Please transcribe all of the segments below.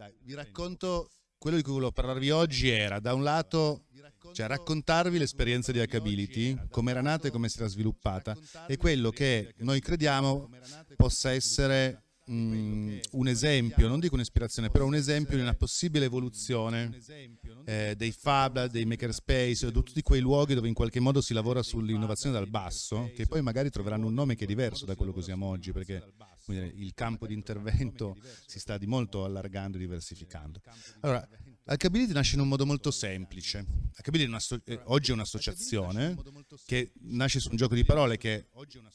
Dai, vi racconto quello di cui volevo parlarvi oggi era, da un lato, cioè raccontarvi l'esperienza di Acability, come era nata e come si era sviluppata, e quello che noi crediamo possa essere mh, mm, un esempio, non dico un'ispirazione, però un esempio di una possibile evoluzione eh, dei fab, dei makerspace, di tutti quei luoghi dove in qualche modo si lavora sull'innovazione dal basso, che poi magari troveranno un nome che è diverso da quello che usiamo oggi, perché dire, il campo di intervento si sta di molto allargando e diversificando. Allora, Accability nasce in un modo molto semplice. Accability è eh, oggi è un'associazione che nasce su un gioco di parole che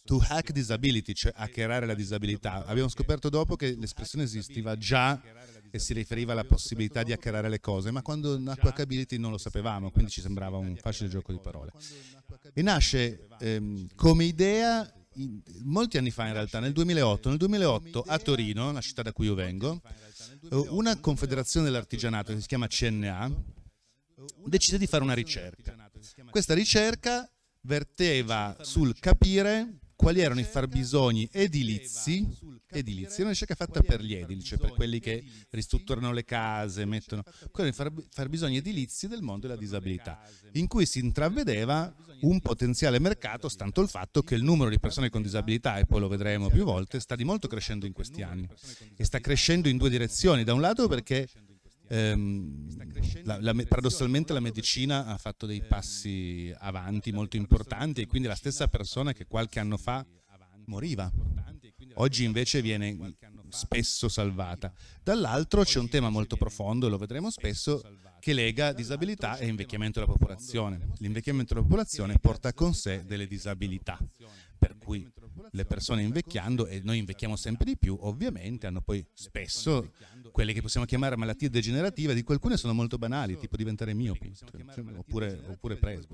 to hack disability, cioè hackerare la disabilità. Abbiamo scoperto dopo che l'espressione esisteva già e si riferiva alla possibilità di hackerare le cose, ma quando nacque Hackability non lo sapevamo, quindi ci sembrava un facile gioco di parole. E nasce ehm, come idea in, molti anni fa in realtà, nel 2008. Nel 2008 a Torino, la città da cui io vengo, eh, una confederazione dell'artigianato che si chiama CNA decise di fare una ricerca. Questa ricerca verteva sul capire quali erano i farbisogni edilizi, edilizi, è una ricerca fatta per gli edilici, per quelli che ristrutturano le case, mettono, quali erano i farbisogni edilizi del mondo della disabilità, in cui si intravedeva un potenziale mercato, stanto il fatto che il numero di persone con disabilità, e poi lo vedremo più volte, sta di molto crescendo in questi anni e sta crescendo in due direzioni, da un lato perché Ehm, la, la, paradossalmente la medicina ha fatto dei ehm, passi avanti molto importanti e quindi la stessa persona che qualche anno fa moriva oggi invece viene spesso salvata. Dall'altro c'è un tema molto profondo, lo vedremo spesso, che lega disabilità e invecchiamento della popolazione. L'invecchiamento della popolazione porta con sé delle disabilità, per cui le persone invecchiando, e noi invecchiamo sempre di più, ovviamente hanno poi spesso quelle che possiamo chiamare malattie degenerative, di alcune sono molto banali, tipo diventare miopi, oppure, oppure presbo.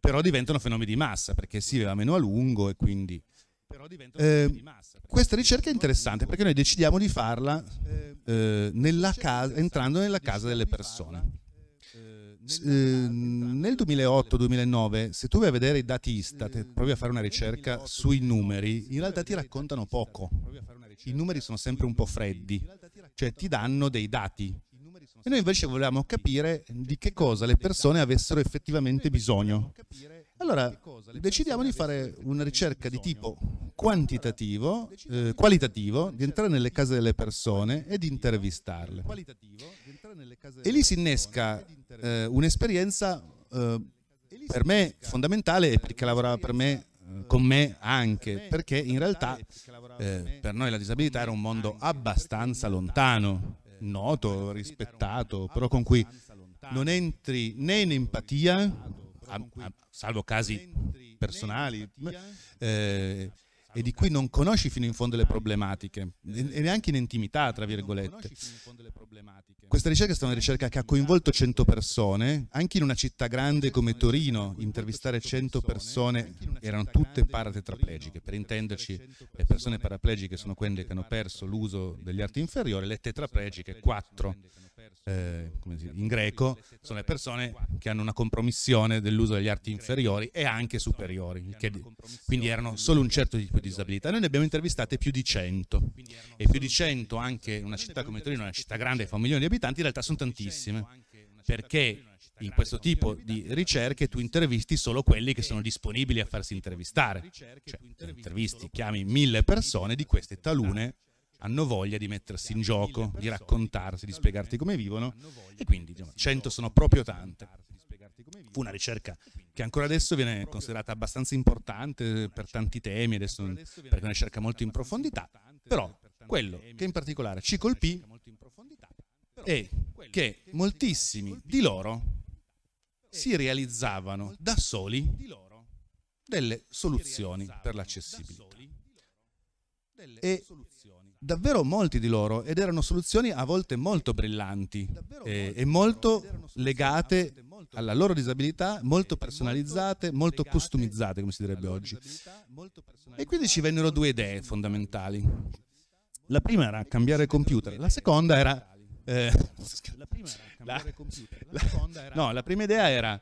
Però diventano fenomeni di massa, perché si va meno a lungo e quindi... Eh, questa ricerca è interessante perché noi decidiamo di farla eh, eh, eh nella casa, eh, entrando nella casa delle persone. nel 2008-2009, se tu vai a vedere i dati Istat, provi a fare una ricerca sui numeri, in realtà ti raccontano poco. I numeri sono sempre un po' freddi cioè ti danno dei dati. E noi invece volevamo capire di che cosa le persone avessero effettivamente bisogno. Allora decidiamo di eh, fare una ricerca di tipo quantitativo, eh, qualitativo, di entrare nelle case delle persone e di intervistarle. Eh, eh, e lì si innesca eh, un'esperienza eh, per me fondamentale e perché lavorava per me con me anche, perché in realtà eh, per noi la disabilità era un mondo abbastanza lontano, eh, noto, rispettato, però con cui non entri né in empatia, a, a, salvo casi personali, eh, e di cui non conosci fino in fondo le problematiche, e neanche in intimità, tra virgolette. Questa ricerca è stata una ricerca che ha coinvolto 100 persone, anche in una città grande come Torino, intervistare 100 persone, erano tutte paratetraplegiche, per intenderci le persone paraplegiche sono quelle che hanno perso l'uso degli arti inferiori, le tetraplegiche 4 eh, dire, in greco, sono le persone che hanno una compromissione dell'uso degli arti inferiori e anche superiori, che, quindi erano solo un certo tipo di disabilità. Noi ne abbiamo intervistate più di 100 e più di 100 anche in una città come Torino, una città grande fa un milione di abitanti, in realtà sono tantissime, perché in questo tipo di ricerche tu intervisti solo quelli che sono disponibili a farsi intervistare, cioè intervisti, chiami mille persone, di queste talune hanno voglia di mettersi in gioco, di raccontarsi, di spiegarti come vivono e quindi diciamo, 100 sono proprio tante. Fu una ricerca che ancora adesso viene considerata abbastanza importante per tanti temi, adesso perché è una ricerca molto in profondità, però quello che in particolare ci colpì è che moltissimi di loro si realizzavano da soli delle soluzioni per l'accessibilità. E davvero molti di loro ed erano soluzioni a volte molto brillanti eh, e, e molto legate alla loro disabilità, molto personalizzate, molto customizzate, come si direbbe oggi. E quindi ci vennero due idee fondamentali. La prima era cambiare computer, la seconda era... Eh, la, la, no, la prima idea era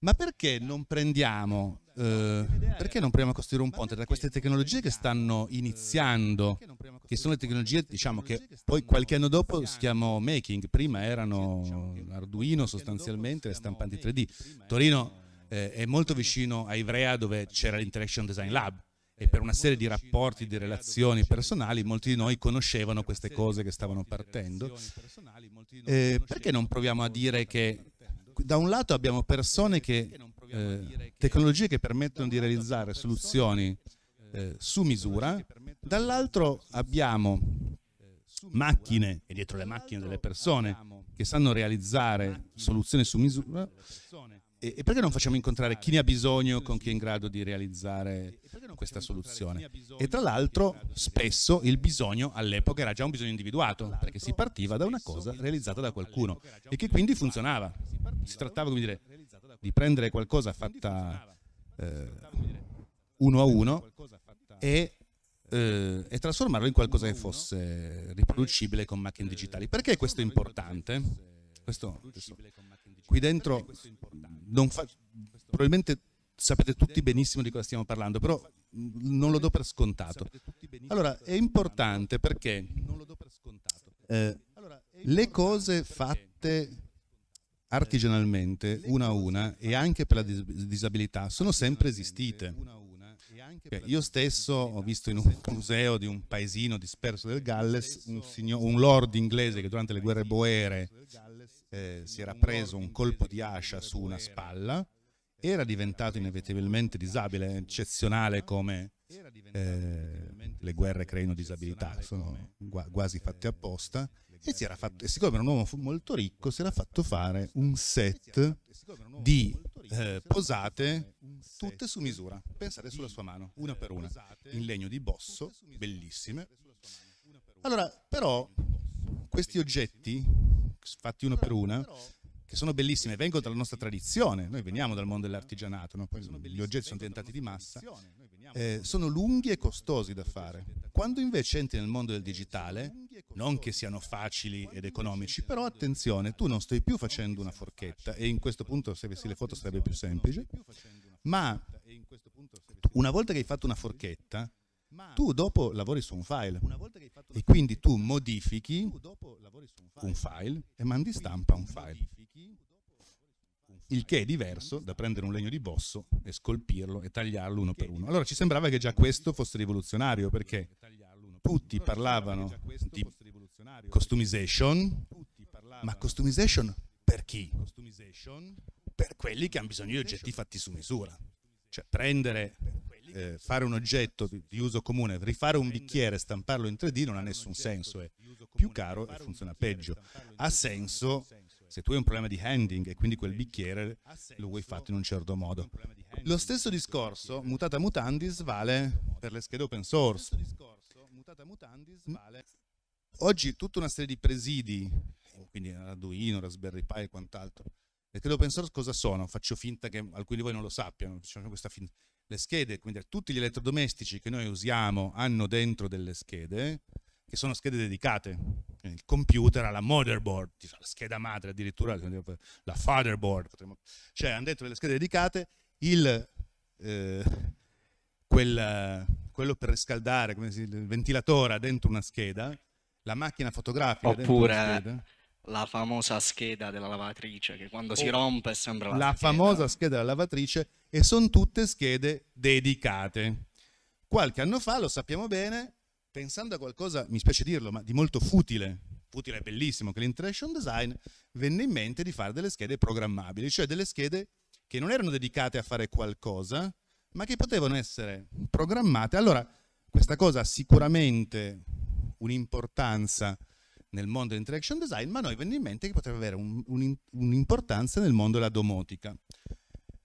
ma perché non prendiamo eh, perché non proviamo a costruire un ponte tra queste tecnologie che stanno iniziando, che sono le tecnologie diciamo, che poi qualche anno dopo si chiamano making, prima erano Arduino sostanzialmente, le stampanti 3D. Torino eh, è molto vicino a Ivrea dove c'era l'Interaction Design Lab e per una serie di rapporti, di relazioni personali, molti di noi conoscevano queste cose che stavano partendo. Eh, perché non proviamo a dire che da un lato abbiamo persone che, eh, tecnologie che permettono di eh, realizzare soluzioni eh, su misura, dall'altro abbiamo macchine e dietro le macchine delle persone che sanno realizzare soluzioni su misura e, e perché non facciamo incontrare chi ne ha bisogno con chi è in grado di realizzare questa soluzione? E tra l'altro spesso il bisogno all'epoca era già un bisogno individuato, perché si partiva da una cosa realizzata da qualcuno e che quindi funzionava. Si trattava, come dire, eh, di prendere qualcosa fatta eh, uno a uno e eh, e trasformarlo in qualcosa che fosse riproducibile con macchine eh, digitali. Perché questo è importante? Questo, adesso, qui dentro fa, probabilmente sapete tutti benissimo di cosa stiamo parlando, però non lo do per scontato. Eh, allora, è importante perché eh, le cose fatte artigianalmente, una a una, e anche cioè, per la disabilità, sono sempre esistite. Io stesso ho visto in un museo di un paesino disperso del Galles un, signor, un lord inglese che durante le guerre boere eh, si era preso un colpo di ascia su una spalla, era diventato inevitabilmente disabile, eccezionale come eh, le guerre creino disabilità, sono quasi fatte apposta, e, si era fatto, e siccome era un uomo molto ricco si era fatto fare un set di eh, posate tutte su misura, pensate sulla sua mano, una per una, in legno di bosso, bellissime. Allora, però questi oggetti fatti uno ah, per una, che sono bellissime, vengono dalla nostra tradizione, noi veniamo eh, dal mondo dell'artigianato, no? gli oggetti sono diventati di massa, eh, sono lunghi e costosi da fare. Quando invece entri nel mondo del eh, digitale, non che siano facili ed economici, però attenzione, tu non stai più facendo una forchetta e in questo punto se avessi le foto sarebbe più semplice, ma una volta che hai fatto una forchetta, tu dopo lavori su un file e quindi tu modifichi un file e mandi stampa un file, il che è diverso da prendere un legno di bosso e scolpirlo e tagliarlo uno per uno. Allora ci sembrava che già questo fosse rivoluzionario perché tutti parlavano di customization, ma customization per chi? Per quelli che hanno bisogno di oggetti fatti su misura. Cioè prendere eh, fare un oggetto di, di, uso comune, rifare un bicchiere e stamparlo in 3D non ha nessun senso, è più caro e funziona peggio. Ha senso se tu hai un problema di handing e quindi quel bicchiere lo vuoi fatto in un certo modo. Lo stesso discorso, mutata mutandis, vale per le schede open source. Oggi tutta una serie di presidi, quindi Arduino, Raspberry Pi e quant'altro, le schede open source cosa sono? Faccio finta che alcuni di voi non lo sappiano, le schede, quindi tutti gli elettrodomestici che noi usiamo hanno dentro delle schede, che sono schede dedicate. il computer ha la motherboard, la scheda madre addirittura, la fatherboard, cioè hanno dentro delle schede dedicate, il, eh, quel, quello per riscaldare, il ventilatore ha dentro una scheda, la macchina fotografica Oppure... dentro una scheda la famosa scheda della lavatrice che quando oh, si rompe sembra la, la scheda. famosa scheda della lavatrice e sono tutte schede dedicate. Qualche anno fa, lo sappiamo bene, pensando a qualcosa, mi spiace dirlo, ma di molto futile, futile e bellissimo che l'interaction design, venne in mente di fare delle schede programmabili, cioè delle schede che non erano dedicate a fare qualcosa, ma che potevano essere programmate. Allora, questa cosa ha sicuramente un'importanza nel mondo dell'interaction design, ma a noi venne in mente che potrebbe avere un, un, un'importanza nel mondo della domotica.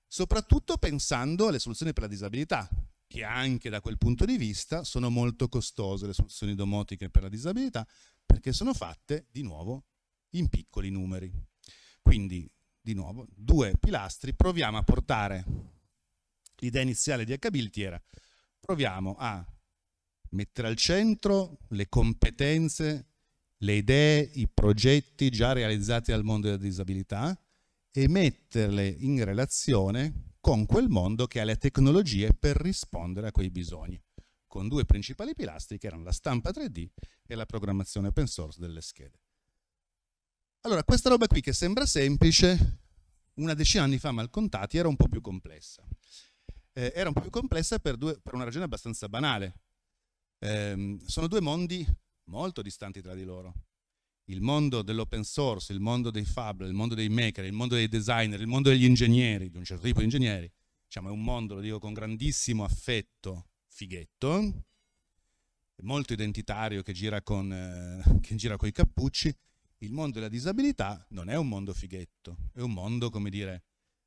Soprattutto pensando alle soluzioni per la disabilità, che anche da quel punto di vista sono molto costose le soluzioni domotiche per la disabilità, perché sono fatte di nuovo in piccoli numeri. Quindi, di nuovo, due pilastri, proviamo a portare l'idea iniziale di Hability era proviamo a mettere al centro le competenze le idee, i progetti già realizzati dal mondo della disabilità e metterle in relazione con quel mondo che ha le tecnologie per rispondere a quei bisogni, con due principali pilastri che erano la stampa 3D e la programmazione open source delle schede. Allora, questa roba qui che sembra semplice, una decina di anni fa mal contati, era un po' più complessa. Eh, era un po' più complessa per, due, per una ragione abbastanza banale. Eh, sono due mondi molto distanti tra di loro. Il mondo dell'open source, il mondo dei fab, il mondo dei maker, il mondo dei designer, il mondo degli ingegneri, di un certo tipo di ingegneri, diciamo, è un mondo, lo dico con grandissimo affetto, fighetto, molto identitario che gira con eh, i cappucci, il mondo della disabilità non è un mondo fighetto, è un mondo, come dire,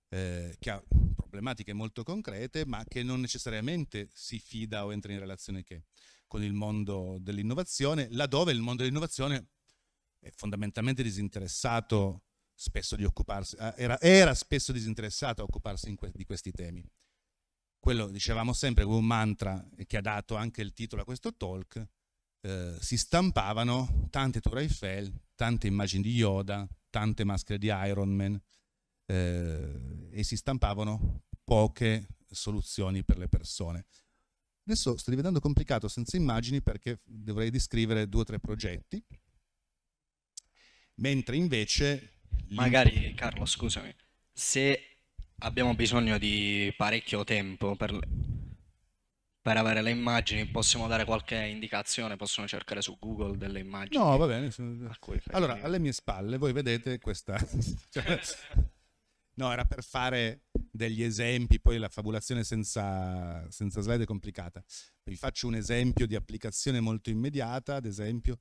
eh, che ha problematiche molto concrete, ma che non necessariamente si fida o entra in relazione che con il mondo dell'innovazione, laddove il mondo dell'innovazione è fondamentalmente disinteressato spesso di occuparsi, eh, era, era spesso disinteressato a occuparsi que di questi temi. Quello dicevamo sempre come un mantra che ha dato anche il titolo a questo talk, eh, si stampavano tante Tour Eiffel, tante immagini di Yoda, tante maschere di Iron Man eh, e si stampavano poche soluzioni per le persone. Adesso sto diventando complicato senza immagini perché dovrei descrivere due o tre progetti, mentre invece... Magari, Carlo, scusami, se abbiamo bisogno di parecchio tempo per, per avere le immagini, possiamo dare qualche indicazione, possono cercare su Google delle immagini. No, va bene. Allora, alle mie spalle voi vedete questa... Cioè, No, era per fare degli esempi, poi la fabulazione senza, senza slide è complicata. Vi faccio un esempio di applicazione molto immediata, ad esempio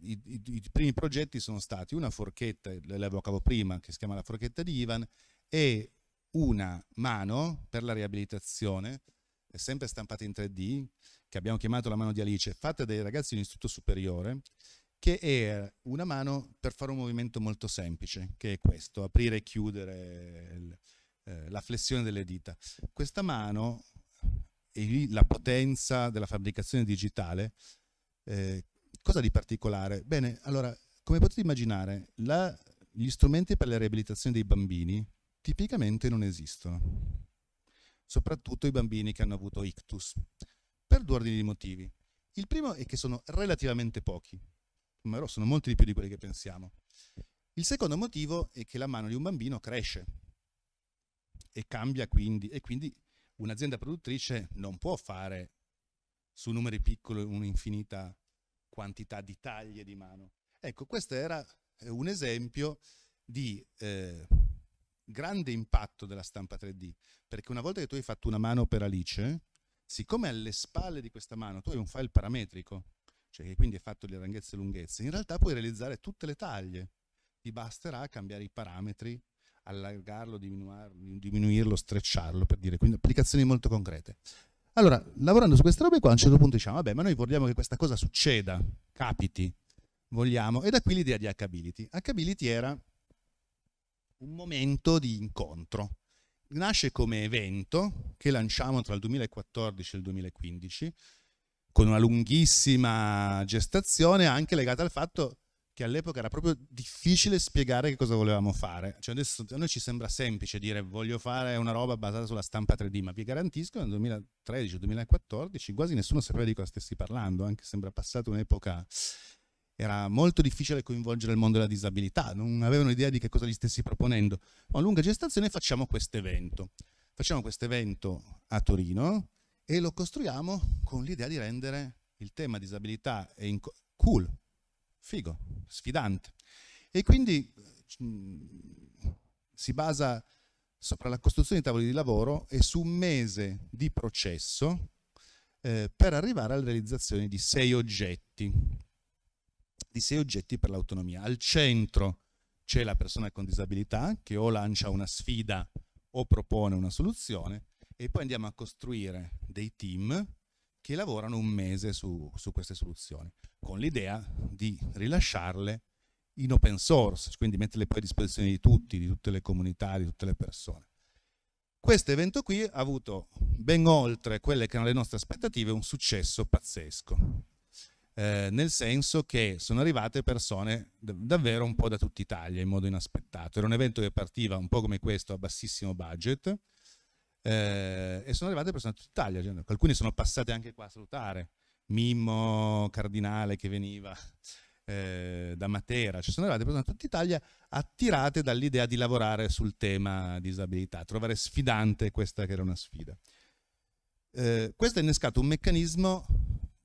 i, i, i, primi progetti sono stati una forchetta, l'evocavo prima, che si chiama la forchetta di Ivan, e una mano per la riabilitazione, sempre stampata in 3D, che abbiamo chiamato la mano di Alice, fatta dai ragazzi di un istituto superiore, che è una mano per fare un movimento molto semplice, che è questo, aprire e chiudere il, eh, la flessione delle dita. Questa mano, e la potenza della fabbricazione digitale, eh, cosa di particolare? Bene, allora, come potete immaginare, la, gli strumenti per la riabilitazione dei bambini tipicamente non esistono, soprattutto i bambini che hanno avuto ictus, per due ordini di motivi. Il primo è che sono relativamente pochi, ma sono molti di più di quelli che pensiamo. Il secondo motivo è che la mano di un bambino cresce e cambia quindi, e quindi un'azienda produttrice non può fare su numeri piccoli un'infinita quantità di taglie di mano. Ecco, questo era eh, un esempio di eh, grande impatto della stampa 3D, perché una volta che tu hai fatto una mano per Alice, siccome alle spalle di questa mano tu hai un file parametrico, cioè che quindi è fatto di larghezze e lunghezze, in realtà puoi realizzare tutte le taglie. Ti basterà cambiare i parametri, allargarlo, diminuirlo, strecciarlo, per dire, quindi applicazioni molto concrete. Allora, lavorando su queste robe qua, a un certo punto diciamo, vabbè, ma noi vogliamo che questa cosa succeda, capiti, vogliamo, e da qui l'idea di Hackability. Hackability era un momento di incontro. Nasce come evento che lanciamo tra il 2014 e il 2015, con una lunghissima gestazione, anche legata al fatto che all'epoca era proprio difficile spiegare che cosa volevamo fare. Cioè adesso a noi ci sembra semplice dire voglio fare una roba basata sulla stampa 3D, ma vi garantisco che nel 2013-2014 quasi nessuno sapeva di cosa stessi parlando, anche sembra passata un'epoca era molto difficile coinvolgere il mondo della disabilità, non avevano idea di che cosa gli stessi proponendo. Ma a lunga gestazione facciamo questo evento. Facciamo questo evento a Torino, e lo costruiamo con l'idea di rendere il tema disabilità cool, figo, sfidante. E quindi mh, mm, si basa sopra la costruzione di tavoli di lavoro e su un mese di processo eh, per arrivare alla realizzazione di sei oggetti, di sei oggetti per l'autonomia. Al centro c'è la persona con disabilità che o lancia una sfida o propone una soluzione e poi andiamo a costruire dei team che lavorano un mese su, su queste soluzioni, con l'idea di rilasciarle in open source, quindi metterle poi a disposizione di tutti, di tutte le comunità, di tutte le persone. Questo evento qui ha avuto, ben oltre quelle che erano le nostre aspettative, un successo pazzesco. Eh, nel senso che sono arrivate persone davvero un po' da tutta Italia in modo inaspettato. Era un evento che partiva un po' come questo a bassissimo budget, eh, e sono arrivate persone da tutta Italia, Alcuni sono passati anche qua a salutare, Mimmo Cardinale che veniva eh, da Matera, ci sono arrivate persone da tutta Italia attirate dall'idea di lavorare sul tema disabilità, trovare sfidante questa che era una sfida. Eh, questo ha innescato un meccanismo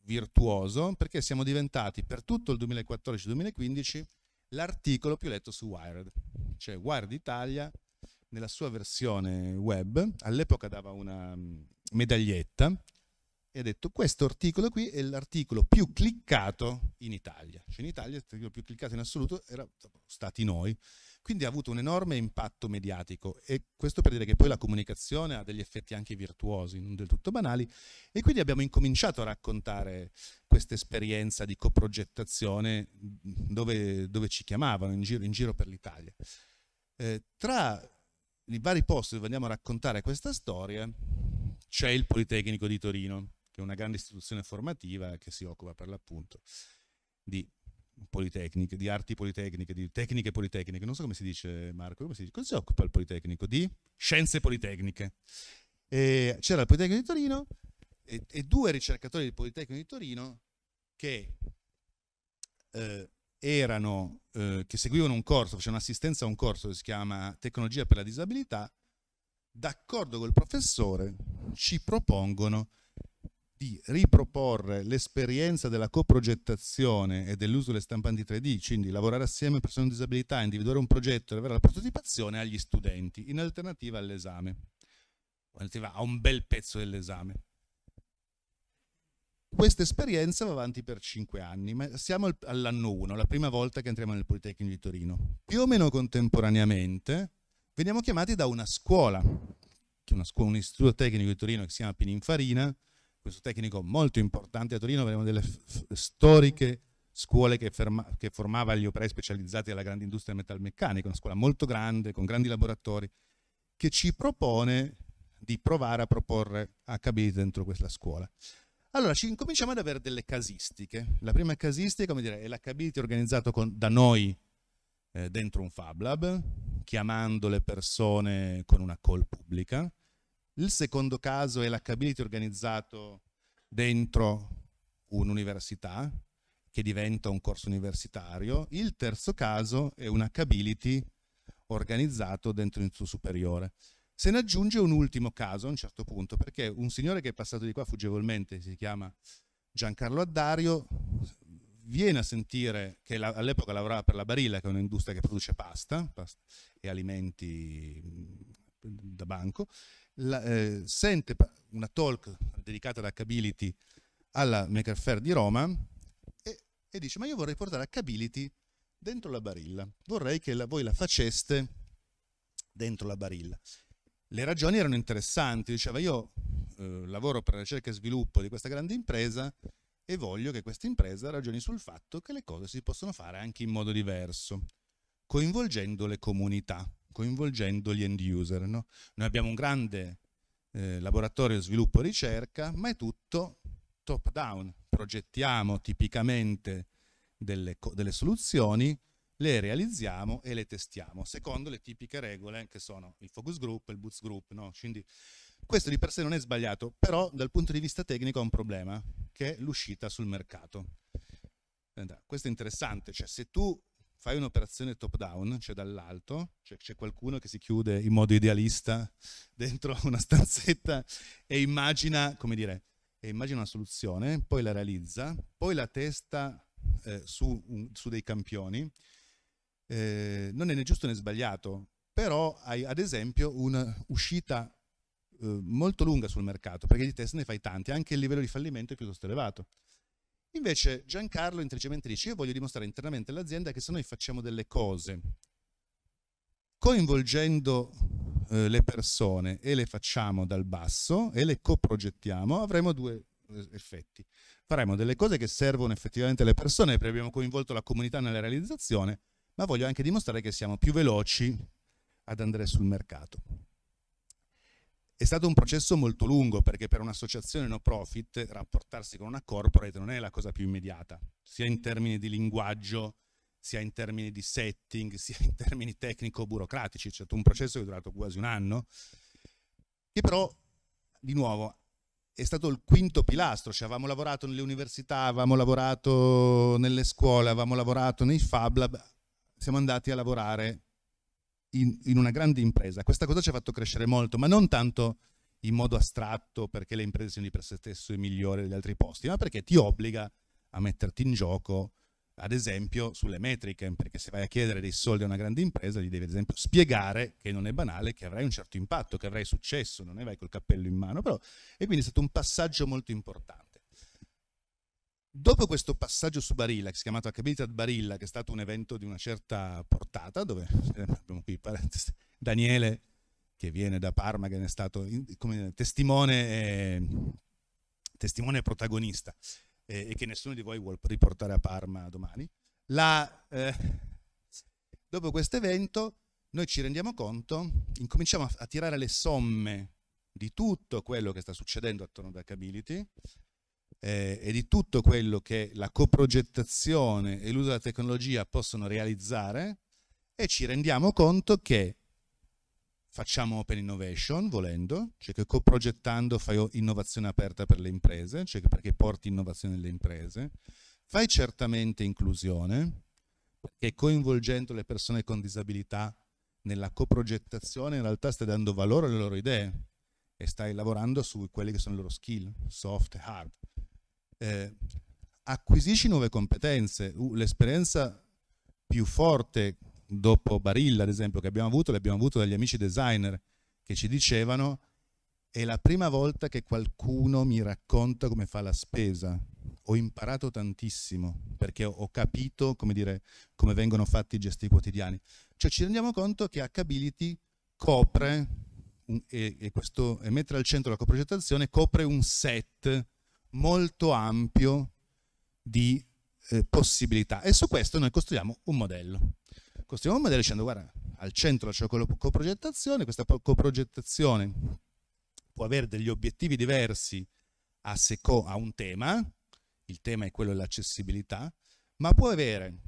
virtuoso perché siamo diventati per tutto il 2014-2015 l'articolo più letto su Wired, cioè Wired Italia nella sua versione web, all'epoca dava una mm, medaglietta e ha detto questo articolo qui è l'articolo più cliccato in Italia. Cioè in Italia l'articolo più cliccato in assoluto erano stati noi. Quindi ha avuto un enorme impatto mediatico e questo per dire che poi la comunicazione ha degli effetti anche virtuosi, non del tutto banali, e quindi abbiamo incominciato a raccontare questa esperienza di coprogettazione mm, dove, dove ci chiamavano in giro, in giro per l'Italia. Eh, tra nei vari posti dove andiamo a raccontare questa storia c'è il Politecnico di Torino, che è una grande istituzione formativa che si occupa per l'appunto di politecniche, di arti politecniche, di tecniche politecniche, non so come si dice Marco, come si dice? cosa si occupa il Politecnico? Di scienze politecniche. E c'era il Politecnico di Torino e, e, due ricercatori del Politecnico di Torino che eh, erano, eh, che seguivano un corso, facevano assistenza a un corso che si chiama Tecnologia per la disabilità, d'accordo col professore ci propongono di riproporre l'esperienza della coprogettazione e dell'uso delle stampanti 3D, quindi lavorare assieme a persone con disabilità, individuare un progetto e avere la partecipazione agli studenti, in alternativa all'esame, in alternativa a un bel pezzo dell'esame. Questa esperienza va avanti per cinque anni, ma siamo all'anno 1, la prima volta che entriamo nel Politecnico di Torino. Più o meno contemporaneamente veniamo chiamati da una scuola, che è scuola, un istituto tecnico di Torino che si chiama Pininfarina, questo tecnico molto importante a Torino, avevamo delle storiche scuole che, che, formava gli operai specializzati alla grande industria metalmeccanica, una scuola molto grande, con grandi laboratori, che ci propone di provare a proporre HB dentro questa scuola. Allora, ci incominciamo ad avere delle casistiche. La prima casistica, come dire, è l'HBT organizzato con, da noi eh, dentro un Fab Lab, chiamando le persone con una call pubblica. Il secondo caso è l'HBT organizzato dentro un'università, che diventa un corso universitario. Il terzo caso è un h organizzato dentro il suo superiore. Se ne aggiunge un ultimo caso a un certo punto, perché un signore che è passato di qua fuggevolmente, si chiama Giancarlo Addario, viene a sentire che la, all'epoca lavorava per la Barilla, che è un'industria che produce pasta, pasta e alimenti da banco, la, eh, sente una talk dedicata da Cability alla Maker Faire di Roma e, e dice ma io vorrei portare a Cability dentro la Barilla, vorrei che la, voi la faceste dentro la Barilla le ragioni erano interessanti, diceva io eh, lavoro per la ricerca e sviluppo di questa grande impresa e voglio che questa impresa ragioni sul fatto che le cose si possono fare anche in modo diverso, coinvolgendo le comunità, coinvolgendo gli end user. No? Noi abbiamo un grande eh, laboratorio sviluppo e ricerca, ma è tutto top down, progettiamo tipicamente delle, delle soluzioni, le realizziamo e le testiamo, secondo le tipiche regole che sono il focus group, il boots group, no? Quindi questo di per sé non è sbagliato, però dal punto di vista tecnico ha un problema, che è l'uscita sul mercato. Questo è interessante, cioè se tu fai un'operazione top down, cioè dall'alto, cioè c'è qualcuno che si chiude in modo idealista dentro una stanzetta e immagina, come dire, e immagina una soluzione, poi la realizza, poi la testa eh, su, su dei campioni, eh, non è né giusto né sbagliato, però hai ad esempio un'uscita eh, molto lunga sul mercato, perché di test ne fai tanti, anche il livello di fallimento è piuttosto elevato. Invece Giancarlo intelligentemente dice, io voglio dimostrare internamente all'azienda che se noi facciamo delle cose coinvolgendo eh, le persone e le facciamo dal basso e le coprogettiamo, avremo due eh, effetti. Faremo delle cose che servono effettivamente alle persone, perché abbiamo coinvolto la comunità nella realizzazione, ma voglio anche dimostrare che siamo più veloci ad andare sul mercato. È stato un processo molto lungo perché per un'associazione no profit rapportarsi con una corporate non è la cosa più immediata, sia in termini di linguaggio, sia in termini di setting, sia in termini tecnico-burocratici. C'è stato un processo che è durato quasi un anno, che però, di nuovo, è stato il quinto pilastro, cioè avevamo lavorato nelle università, avevamo lavorato nelle scuole, avevamo lavorato nei Fab Lab, siamo andati a lavorare in, in una grande impresa. Questa cosa ci ha fatto crescere molto, ma non tanto in modo astratto perché le imprese sono di per sé stesso i migliori degli altri posti, ma perché ti obbliga a metterti in gioco, ad esempio, sulle metriche, perché se vai a chiedere dei soldi a una grande impresa gli devi ad esempio spiegare che non è banale, che avrai un certo impatto, che avrai successo, non ne vai col cappello in mano, però e quindi è stato un passaggio molto importante. Dopo questo passaggio su Barilla, che si è chiamato Habitat Barilla, che è stato un evento di una certa portata, dove eh, abbiamo qui Daniele, che viene da Parma, che ne è stato come testimone, eh, testimone protagonista, eh, e che nessuno di voi vuole riportare a Parma domani. La, eh, dopo questo evento noi ci rendiamo conto, incominciamo a, a tirare le somme di tutto quello che sta succedendo attorno ad Hackability, eh, e di tutto quello che la coprogettazione e l'uso della tecnologia possono realizzare e ci rendiamo conto che facciamo open innovation volendo, cioè che coprogettando fai innovazione aperta per le imprese, cioè perché porti innovazione nelle imprese, fai certamente inclusione, perché coinvolgendo le persone con disabilità nella coprogettazione in realtà stai dando valore alle loro idee e stai lavorando su quelli che sono i loro skill, soft e hard eh, acquisisci nuove competenze. Uh, l'esperienza più forte dopo Barilla, ad esempio, che abbiamo avuto, l'abbiamo avuto dagli amici designer che ci dicevano è la prima volta che qualcuno mi racconta come fa la spesa. Ho imparato tantissimo perché ho capito come, dire, come vengono fatti i gesti quotidiani. Cioè ci rendiamo conto che Hackability copre, e, e, questo, e mettere al centro la coprogettazione, copre un set molto ampio di eh, possibilità e su questo noi costruiamo un modello. Costruiamo un modello dicendo guarda, al centro c'è la coprogettazione, questa coprogettazione può avere degli obiettivi diversi a, seco, a un tema, il tema è quello dell'accessibilità, ma può avere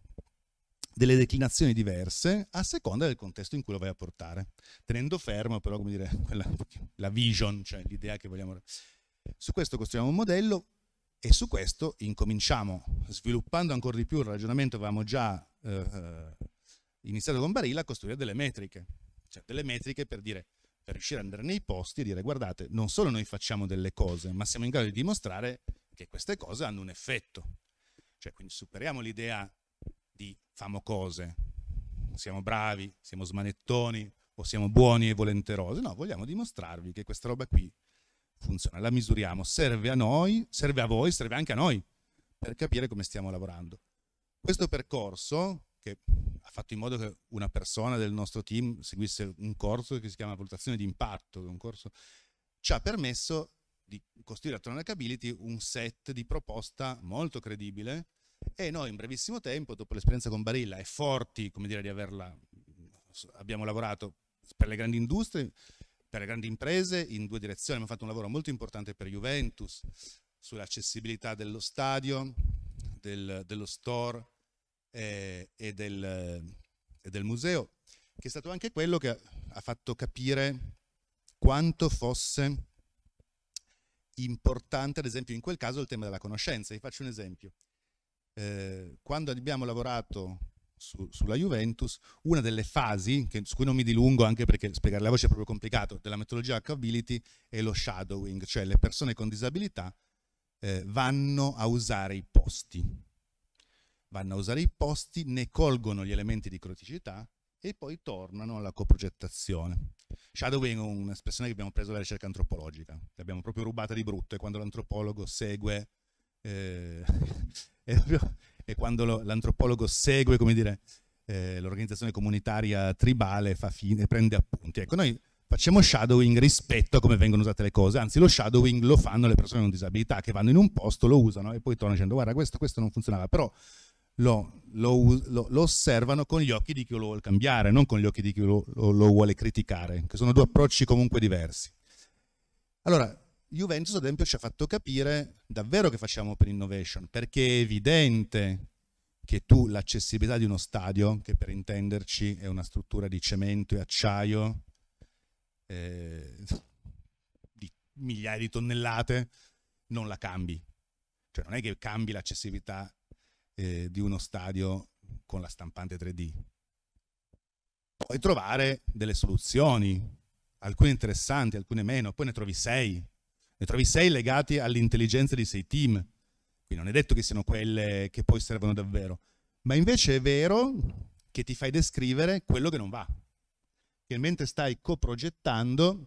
delle declinazioni diverse a seconda del contesto in cui lo vai a portare, tenendo fermo però come dire, quella, la vision, cioè l'idea che vogliamo su questo costruiamo un modello e su questo incominciamo, sviluppando ancora di più il ragionamento che avevamo già eh, iniziato con Barilla, a costruire delle metriche. Cioè delle metriche per dire per riuscire ad andare nei posti e dire guardate, non solo noi facciamo delle cose, ma siamo in grado di dimostrare che queste cose hanno un effetto. Cioè, quindi superiamo l'idea di famo cose, siamo bravi, siamo smanettoni o siamo buoni e volenterosi, no, vogliamo dimostrarvi che questa roba qui funziona, la misuriamo, serve a noi, serve a voi, serve anche a noi per capire come stiamo lavorando. Questo percorso, che ha fatto in modo che una persona del nostro team seguisse un corso che si chiama valutazione di impatto, un corso, ci ha permesso di costruire attorno alla Capability un set di proposta molto credibile e noi in brevissimo tempo, dopo l'esperienza con Barilla e forti, come dire, di averla, abbiamo lavorato per le grandi industrie, per le grandi imprese in due direzioni, abbiamo fatto un lavoro molto importante per Juventus, sull'accessibilità dello stadio, del, dello store eh, e, del, e del museo, che è stato anche quello che ha fatto capire quanto fosse importante, ad esempio in quel caso, il tema della conoscenza. Vi faccio un esempio. Eh, quando abbiamo lavorato su, sulla Juventus, una delle fasi, che, su cui non mi dilungo anche perché spiegare la voce è proprio complicato, della metodologia Hackability è lo shadowing, cioè le persone con disabilità eh, vanno a usare i posti. Vanno a usare i posti, ne colgono gli elementi di criticità e poi tornano alla coprogettazione. Shadowing è un'espressione che abbiamo preso dalla ricerca antropologica, l'abbiamo proprio rubata di brutto, e quando l'antropologo segue... Eh, è proprio e quando lo, l'antropologo segue, come dire, eh, l'organizzazione comunitaria tribale fa fine, prende appunti. Ecco, noi facciamo shadowing rispetto a come vengono usate le cose, anzi lo shadowing lo fanno le persone con disabilità che vanno in un posto, lo usano e poi tornano dicendo guarda questo, questo non funzionava, però lo, lo, lo, lo, osservano con gli occhi di chi lo vuole cambiare, non con gli occhi di chi lo, vuole criticare, che sono due approcci comunque diversi. Allora, Juventus ad esempio ci ha fatto capire davvero che facciamo per innovation, perché è evidente che tu l'accessibilità di uno stadio, che per intenderci è una struttura di cemento e acciaio, eh, di migliaia di tonnellate, non la cambi. Cioè non è che cambi l'accessibilità eh, di uno stadio con la stampante 3D. Puoi trovare delle soluzioni, alcune interessanti, alcune meno, poi ne trovi sei ne trovi sei legati all'intelligenza di sei team, quindi non è detto che siano quelle che poi servono davvero, ma invece è vero che ti fai descrivere quello che non va, che mentre stai coprogettando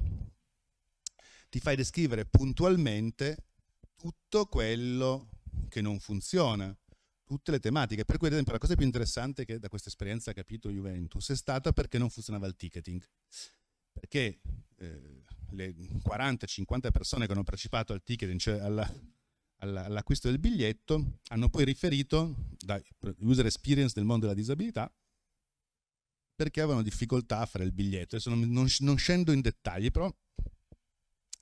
ti fai descrivere puntualmente tutto quello che non funziona, tutte le tematiche. Per cui, ad esempio, la cosa più interessante che da questa esperienza ha capito Juventus è stata perché non funzionava il ticketing. Perché eh, le 40-50 persone che hanno partecipato al ticket, cioè alla, alla, all'acquisto del biglietto, hanno poi riferito da user experience del mondo della disabilità perché avevano difficoltà a fare il biglietto. Adesso non, non, non scendo in dettagli, però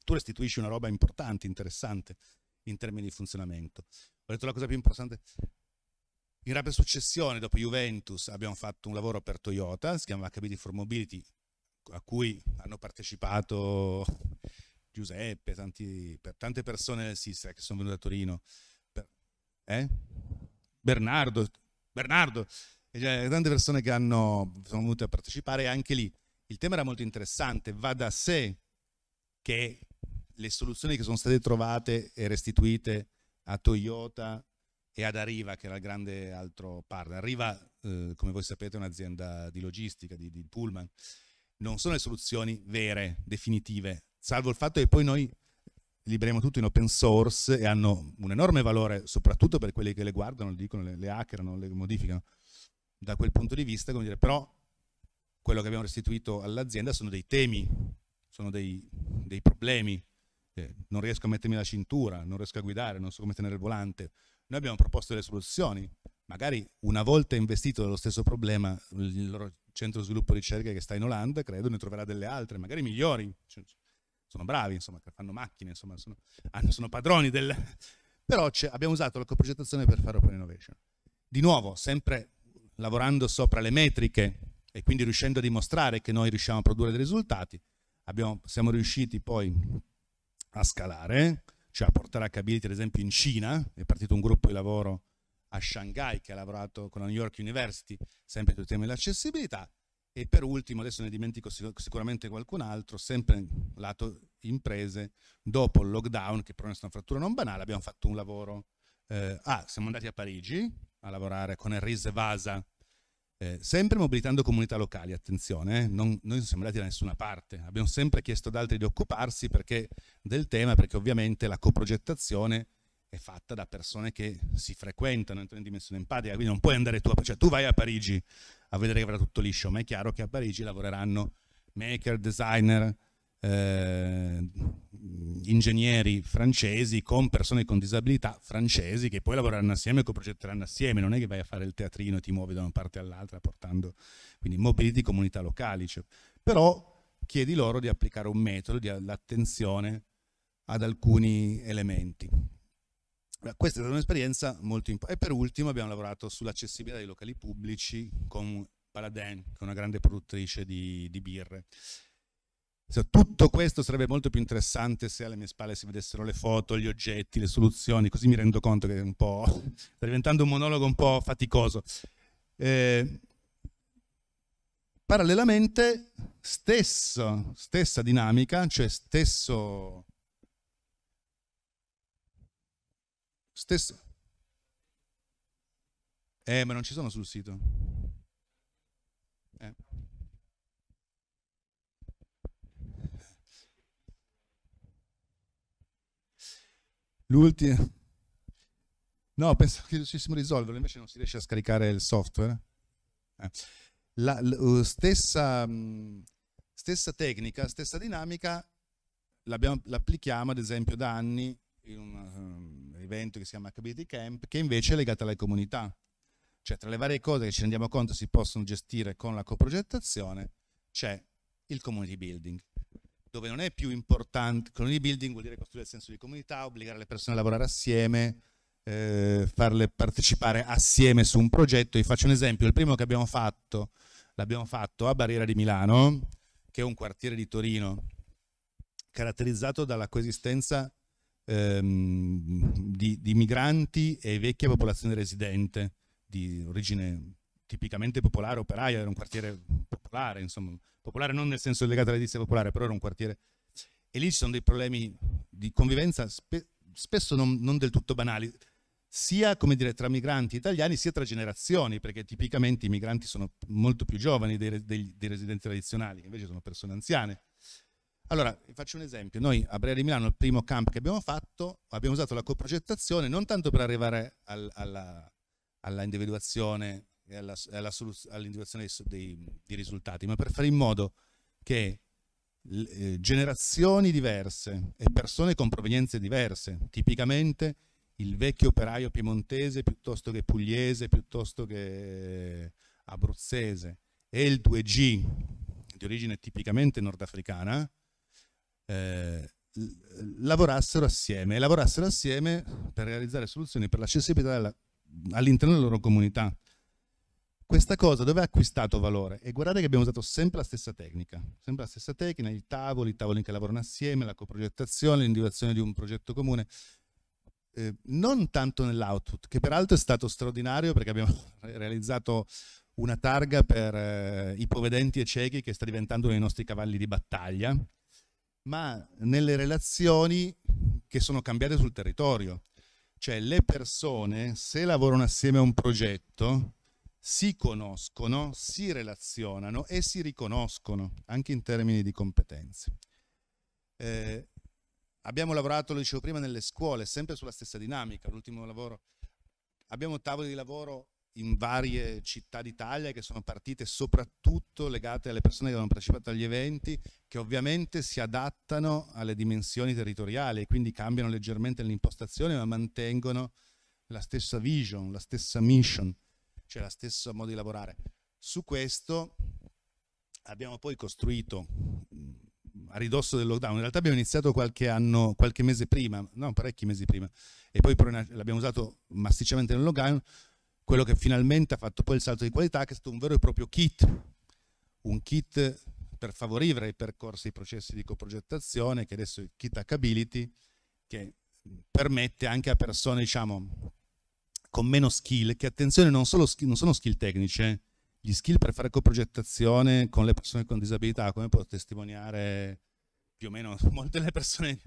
tu restituisci una roba importante, interessante in termini di funzionamento. Ho detto la cosa più importante. In rapida successione, dopo Juventus, abbiamo fatto un lavoro per Toyota, si chiama HB di For Mobility, a cui hanno partecipato Giuseppe, tanti, per, tante persone del Sistra che sono venute a Torino, per, eh? Bernardo, Bernardo, cioè, tante persone che hanno, sono venute a partecipare anche lì. Il tema era molto interessante, va da sé che le soluzioni che sono state trovate e restituite a Toyota e ad Arriva, che era il grande altro partner. Arriva, eh, come voi sapete, è un'azienda di logistica, di, di Pullman, non sono le soluzioni vere, definitive, salvo il fatto che poi noi liberiamo tutto in open source e hanno un enorme valore, soprattutto per quelli che le guardano, le dicono, le, le hackerano, le modificano. Da quel punto di vista, come dire, però quello che abbiamo restituito all'azienda sono dei temi, sono dei, dei problemi. Eh, non riesco a mettermi la cintura, non riesco a guidare, non so come tenere il volante. Noi abbiamo proposto delle soluzioni, magari una volta investito nello stesso problema, il loro centro di sviluppo ricerca che sta in Olanda, credo ne troverà delle altre, magari migliori, cioè, cioè, sono bravi, insomma, fanno macchine, insomma, sono, sono padroni del... Però abbiamo usato la coprogettazione per fare open innovation. Di nuovo, sempre lavorando sopra le metriche e quindi riuscendo a dimostrare che noi riusciamo a produrre dei risultati, abbiamo, siamo riusciti poi a scalare, cioè a portare a capability ad esempio in Cina, è partito un gruppo di lavoro a Shanghai che ha lavorato con la New York University sempre sul tema dell'accessibilità e per ultimo, adesso ne dimentico sicuramente qualcun altro, sempre lato imprese, dopo il lockdown, che però è una frattura non banale, abbiamo fatto un lavoro, eh, ah, siamo andati a Parigi a lavorare con Enrise Vasa, eh, sempre mobilitando comunità locali, attenzione, eh, non, noi non siamo andati da nessuna parte, abbiamo sempre chiesto ad altri di occuparsi perché, del tema, perché ovviamente la coprogettazione è fatta da persone che si frequentano, entrano in dimensione empatica, quindi non puoi andare tu a cioè tu vai a Parigi a vedere che avrà tutto liscio, ma è chiaro che a Parigi lavoreranno maker, designer, eh, ingegneri francesi con persone con disabilità francesi che poi lavoreranno assieme e coprogetteranno assieme, non è che vai a fare il teatrino e ti muovi da una parte all'altra portando, quindi mobiliti comunità locali, cioè. però chiedi loro di applicare un metodo di attenzione ad alcuni elementi. Questa è stata un'esperienza molto importante. E per ultimo abbiamo lavorato sull'accessibilità dei locali pubblici con Paladin, che è una grande produttrice di, di birre. Tutto questo sarebbe molto più interessante se alle mie spalle si vedessero le foto, gli oggetti, le soluzioni, così mi rendo conto che è un po'. sta diventando un monologo un po' faticoso. Eh, parallelamente, stesso, stessa dinamica, cioè stesso Stesso. Eh, ma non ci sono sul sito. Eh. L'ultima. No, penso che riuscissimo a risolverlo, invece non si riesce a scaricare il software. Eh. La, la uh, stessa, mm, stessa tecnica, stessa dinamica, l'applichiamo ad esempio da anni in una, um, evento che si chiama Capability Camp, che invece è legata alle comunità. Cioè tra le varie cose che ci rendiamo conto si possono gestire con la coprogettazione c'è il community building, dove non è più importante, community building vuol dire costruire il senso di comunità, obbligare le persone a lavorare assieme, eh, farle partecipare assieme su un progetto. Vi faccio un esempio, il primo che abbiamo fatto, l'abbiamo fatto a Barriera di Milano, che è un quartiere di Torino, caratterizzato dalla coesistenza ehm, di, di, migranti e vecchia popolazione residente di origine tipicamente popolare, operaia, era un quartiere popolare, insomma, popolare non nel senso legato alla edizione popolare, però era un quartiere... E lì ci sono dei problemi di convivenza spe, spesso non, non del tutto banali, sia dire, tra migranti italiani sia tra generazioni, perché tipicamente i migranti sono molto più giovani dei, dei, dei residenti tradizionali, invece sono persone anziane. Allora, faccio un esempio. Noi a Brea di Milano, il primo camp che abbiamo fatto, abbiamo usato la coprogettazione non tanto per arrivare al, alla, alla, individuazione e alla, alla all'individuazione dei, dei, dei, risultati, ma per fare in modo che eh, generazioni diverse e persone con provenienze diverse, tipicamente il vecchio operaio piemontese piuttosto che pugliese, piuttosto che abruzzese, e il 2G di origine tipicamente nordafricana, eh, lavorassero assieme e lavorassero assieme per realizzare soluzioni per l'accessibilità all'interno della loro comunità. Questa cosa dove ha acquistato valore? E guardate che abbiamo usato sempre la stessa tecnica, sempre la stessa tecnica, i tavoli, i tavoli che lavorano assieme, la coprogettazione, l'individuazione di un progetto comune, eh, non tanto nell'output, che peraltro è stato straordinario perché abbiamo realizzato una targa per eh, ipovedenti e ciechi che sta diventando uno dei nostri cavalli di battaglia, ma nelle relazioni che sono cambiate sul territorio. Cioè le persone, se lavorano assieme a un progetto, si conoscono, si relazionano e si riconoscono, anche in termini di competenze. Eh, abbiamo lavorato, lo dicevo prima, nelle scuole, sempre sulla stessa dinamica, l'ultimo lavoro. Abbiamo tavoli di lavoro in varie città d'Italia che sono partite soprattutto legate alle persone che hanno partecipato agli eventi, che ovviamente si adattano alle dimensioni territoriali e quindi cambiano leggermente l'impostazione, ma mantengono la stessa vision, la stessa mission, cioè lo stesso modo di lavorare. Su questo abbiamo poi costruito mm, a ridosso del lockdown, in realtà abbiamo iniziato qualche anno, qualche mese prima, no parecchi mesi prima, e poi l'abbiamo usato massicciamente nel lockdown, quello che finalmente ha fatto poi il salto di qualità, che è stato un vero e proprio kit, un kit per favorire i percorsi, i processi di coprogettazione, che adesso è il kit Hackability, che permette anche a persone, diciamo, con meno skill, che attenzione non, solo, non sono skill tecniche, eh. gli skill per fare coprogettazione con le persone con disabilità, come può testimoniare più o meno molte delle persone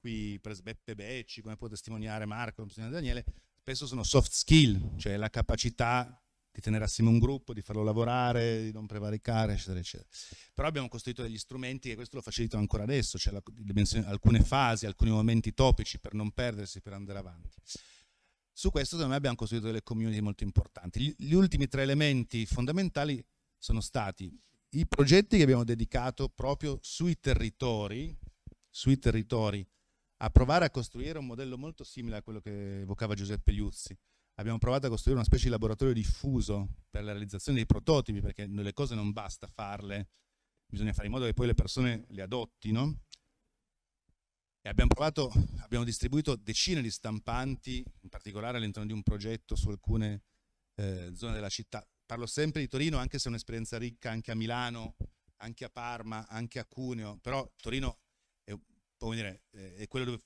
qui, per Beppe Becci, come può testimoniare Marco, Daniele, spesso sono soft skill, cioè la capacità di tenere assieme un gruppo, di farlo lavorare, di non prevaricare, eccetera, eccetera. Però abbiamo costruito degli strumenti e questo lo facilitano ancora adesso, cioè la, alcune fasi, alcuni momenti topici per non perdersi, per andare avanti. Su questo secondo me abbiamo costruito delle community molto importanti. Gli, gli ultimi tre elementi fondamentali sono stati i progetti che abbiamo dedicato proprio sui territori, sui territori a provare a costruire un modello molto simile a quello che evocava Giuseppe Liuzzi. Abbiamo provato a costruire una specie di laboratorio diffuso per la realizzazione dei prototipi, perché le cose non basta farle, bisogna fare in modo che poi le persone le adottino. E abbiamo provato, abbiamo distribuito decine di stampanti, in particolare all'interno di un progetto su alcune eh, zone della città. Parlo sempre di Torino, anche se è un'esperienza ricca anche a Milano, anche a Parma, anche a Cuneo, però Torino come dire, eh, è quello dove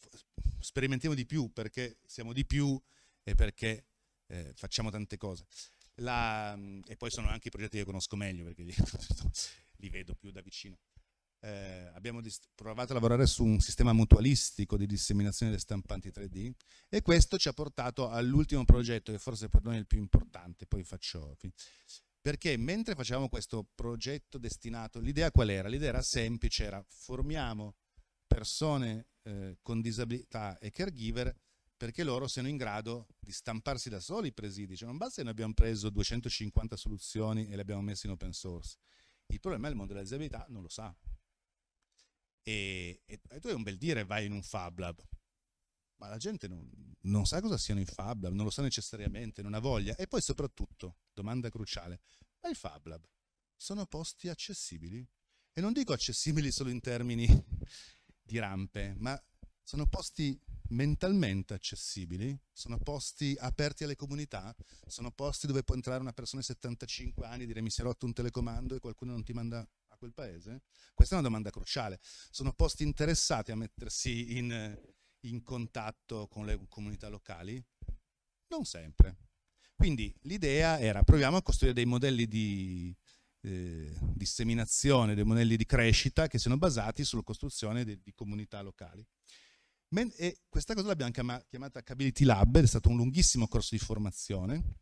sperimentiamo di più perché siamo di più e perché eh, facciamo tante cose. La, e poi sono anche i progetti che conosco meglio perché li, li vedo più da vicino. Eh, abbiamo provato a lavorare su un sistema mutualistico di disseminazione delle stampanti 3D e questo ci ha portato all'ultimo progetto che forse per noi è il più importante, poi faccio... Perché mentre facevamo questo progetto destinato, l'idea qual era? L'idea era semplice, era formiamo persone eh, con disabilità e caregiver perché loro siano in grado di stamparsi da soli i presidi, cioè non basta che noi abbiamo preso 250 soluzioni e le abbiamo messe in open source, il problema è il mondo della disabilità non lo sa. E, e, e tu hai un bel dire vai in un Fab Lab, ma la gente non, non sa cosa siano i Fab Lab, non lo sa necessariamente, non ha voglia. E poi soprattutto, domanda cruciale, ma i Fab Lab sono posti accessibili? E non dico accessibili solo in termini di rampe, ma sono posti mentalmente accessibili, sono posti aperti alle comunità, sono posti dove può entrare una persona di 75 anni e dire mi si è rotto un telecomando e qualcuno non ti manda a quel paese? Questa è una domanda cruciale. Sono posti interessati a mettersi in, in contatto con le comunità locali? Non sempre. Quindi l'idea era proviamo a costruire dei modelli di, eh, disseminazione dei modelli di crescita che siano basati sulla costruzione di, di comunità locali. Men, questa cosa l'abbiamo chiamata, chiamata Lab, è stato un lunghissimo corso di formazione,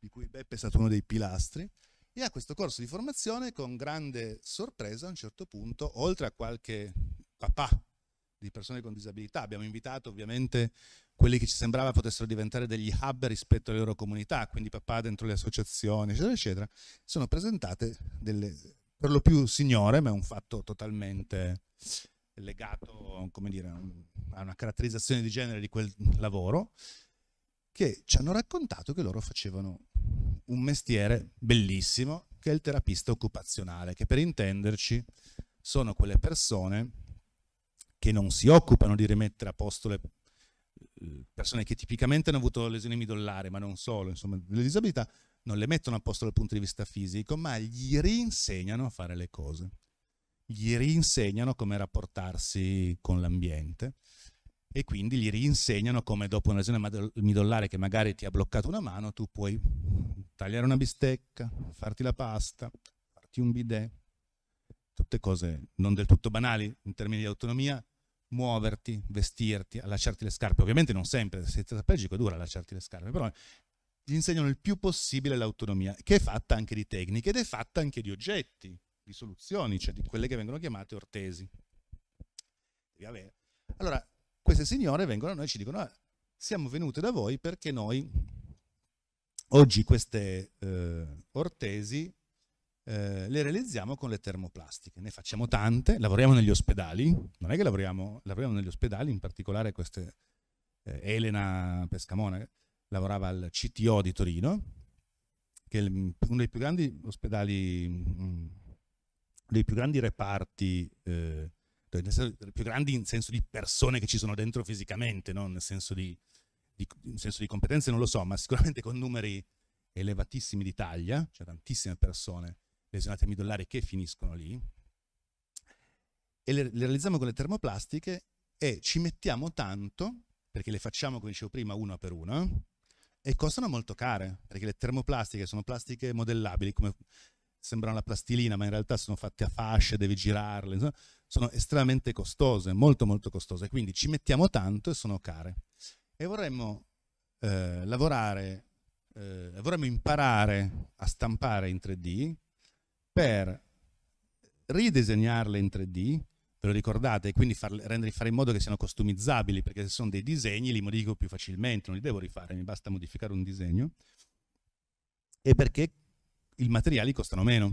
di cui Beppe è stato uno dei pilastri, e a questo corso di formazione, con grande sorpresa, a un certo punto, oltre a qualche papà di persone con disabilità, abbiamo invitato ovviamente quelli che ci sembrava potessero diventare degli hub rispetto alle loro comunità, quindi papà dentro le associazioni, eccetera, eccetera, sono presentate delle, per lo più signore, ma è un fatto totalmente legato dire, a una caratterizzazione di genere di quel lavoro, che ci hanno raccontato che loro facevano un mestiere bellissimo, che è il terapista occupazionale, che per intenderci sono quelle persone che non si occupano di rimettere a posto le persone che tipicamente hanno avuto lesioni midollare, ma non solo, insomma, le disabilità, non le mettono a posto dal punto di vista fisico, ma gli rinsegnano a fare le cose, gli rinsegnano come rapportarsi con l'ambiente e quindi gli rinsegnano come dopo una lesione midollare che magari ti ha bloccato una mano, tu puoi tagliare una bistecca, farti la pasta, farti un bidet, tutte cose non del tutto banali in termini di autonomia, muoverti, vestirti, allacciarti le scarpe. Ovviamente non sempre, se sei tetraplegico è dura allacciarti le scarpe, però gli insegnano il più possibile l'autonomia, che è fatta anche di tecniche ed è fatta anche di oggetti, di soluzioni, cioè di quelle che vengono chiamate ortesi. Allora, queste signore vengono a noi e ci dicono, ah, siamo venute da voi perché noi oggi queste eh, ortesi eh, le realizziamo con le termoplastiche. Ne facciamo tante, lavoriamo negli ospedali, non è che lavoriamo, lavoriamo negli ospedali, in particolare queste, eh, Elena Pescamone lavorava al CTO di Torino, che è uno dei più grandi ospedali, uno mm, dei più grandi reparti, eh, nel senso, più grandi in senso di persone che ci sono dentro fisicamente, non nel senso di, di, in senso di competenze non lo so, ma sicuramente con numeri elevatissimi di taglia, cioè tantissime persone lesionate midollare che finiscono lì, e le, le realizziamo con le termoplastiche e ci mettiamo tanto, perché le facciamo, come dicevo prima, una per una, e costano molto care, perché le termoplastiche sono plastiche modellabili, come sembrano la plastilina, ma in realtà sono fatte a fasce, devi girarle, insomma, sono estremamente costose, molto molto costose, quindi ci mettiamo tanto e sono care. E vorremmo eh, lavorare, eh, vorremmo imparare a stampare in 3D per ridisegnarle in 3D, ve lo ricordate, e quindi far, fare in modo che siano customizzabili, perché se sono dei disegni li modifico più facilmente, non li devo rifare, mi basta modificare un disegno, e perché i materiali costano meno.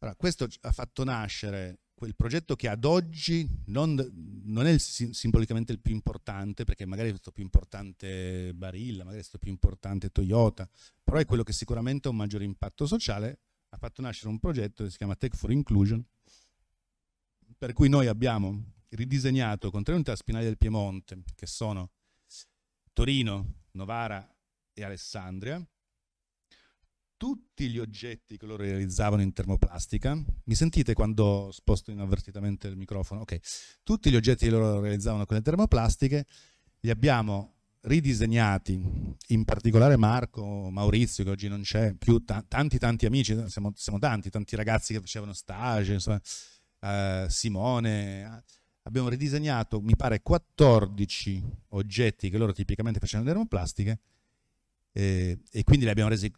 Allora, questo ha fatto nascere quel progetto che ad oggi non, non è il, simbolicamente il più importante, perché magari è stato più importante Barilla, magari è stato più importante Toyota, però è quello che sicuramente ha un maggior impatto sociale, ha fatto nascere un progetto che si chiama Tech for Inclusion, per cui noi abbiamo ridisegnato con tre unità spinali del Piemonte, che sono Torino, Novara e Alessandria, tutti gli oggetti che loro realizzavano in termoplastica, mi sentite quando sposto inavvertitamente il microfono? Ok, tutti gli oggetti che loro realizzavano con le termoplastiche li abbiamo ridisegnati, in particolare Marco, Maurizio che oggi non c'è, più tanti tanti amici, siamo, siamo, tanti, tanti ragazzi che facevano stage, insomma, eh, Simone, abbiamo ridisegnato mi pare 14 oggetti che loro tipicamente facevano dermoplastiche eh, e quindi li abbiamo resi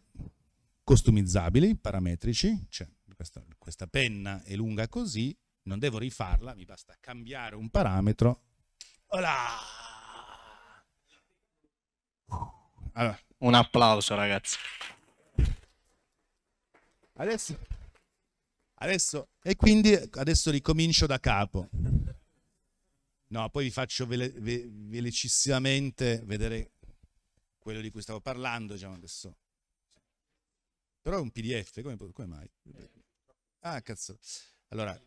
costumizzabili, parametrici, cioè questa, questa penna è lunga così, non devo rifarla, mi basta cambiare un parametro. Olà! Allora. Un applauso, ragazzi. Adesso, adesso, e quindi adesso ricomincio da capo. No, poi vi faccio vele, ve, velocissimamente vedere quello di cui stavo parlando. Diciamo adesso. Però è un PDF, come, come mai? Ah, cazzo. Allora,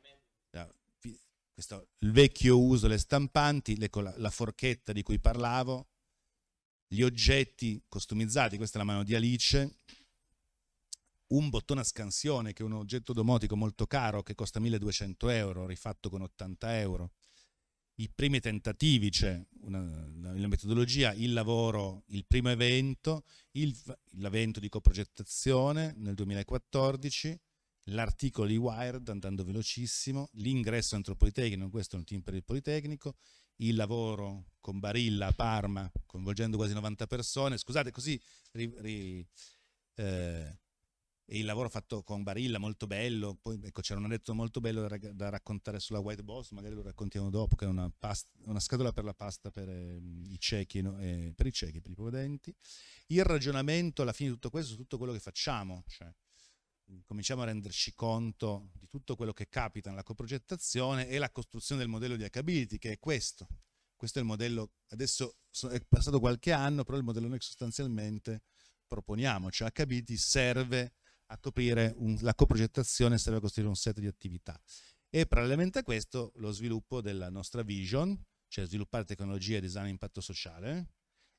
questo, il vecchio uso, le stampanti, le, ecco la, la forchetta di cui parlavo, gli oggetti costumizzati, questa è la mano di Alice, un bottone a scansione che è un oggetto domotico molto caro che costa 1200 euro, rifatto con 80 euro, i primi tentativi, c'è cioè la metodologia, il lavoro, il primo evento, il, l'evento di coprogettazione nel 2014, l'articolo di Wired andando velocissimo, l'ingresso antropolitecnico, questo è un team per il Politecnico, il lavoro con Barilla a Parma, coinvolgendo quasi 90 persone. Scusate, così... Ri, ri, eh, il lavoro fatto con Barilla molto bello, poi ecco, c'era un aneddoto molto bello da, da, raccontare sulla White Boss, magari lo raccontiamo dopo, che è una, pasta, una scatola per la pasta per, eh, i ciechi, no? eh, per i ciechi, per i povedenti. Il ragionamento alla fine di tutto questo, su tutto quello che facciamo, cioè cominciamo a renderci conto di tutto quello che capita nella coprogettazione e la costruzione del modello di Hackability, che è questo. Questo è il modello, adesso è passato qualche anno, però il modello noi sostanzialmente proponiamo, cioè Hackability serve a coprire un, la coprogettazione, serve a costruire un set di attività. E parallelamente a questo lo sviluppo della nostra vision, cioè sviluppare tecnologie e design a impatto sociale,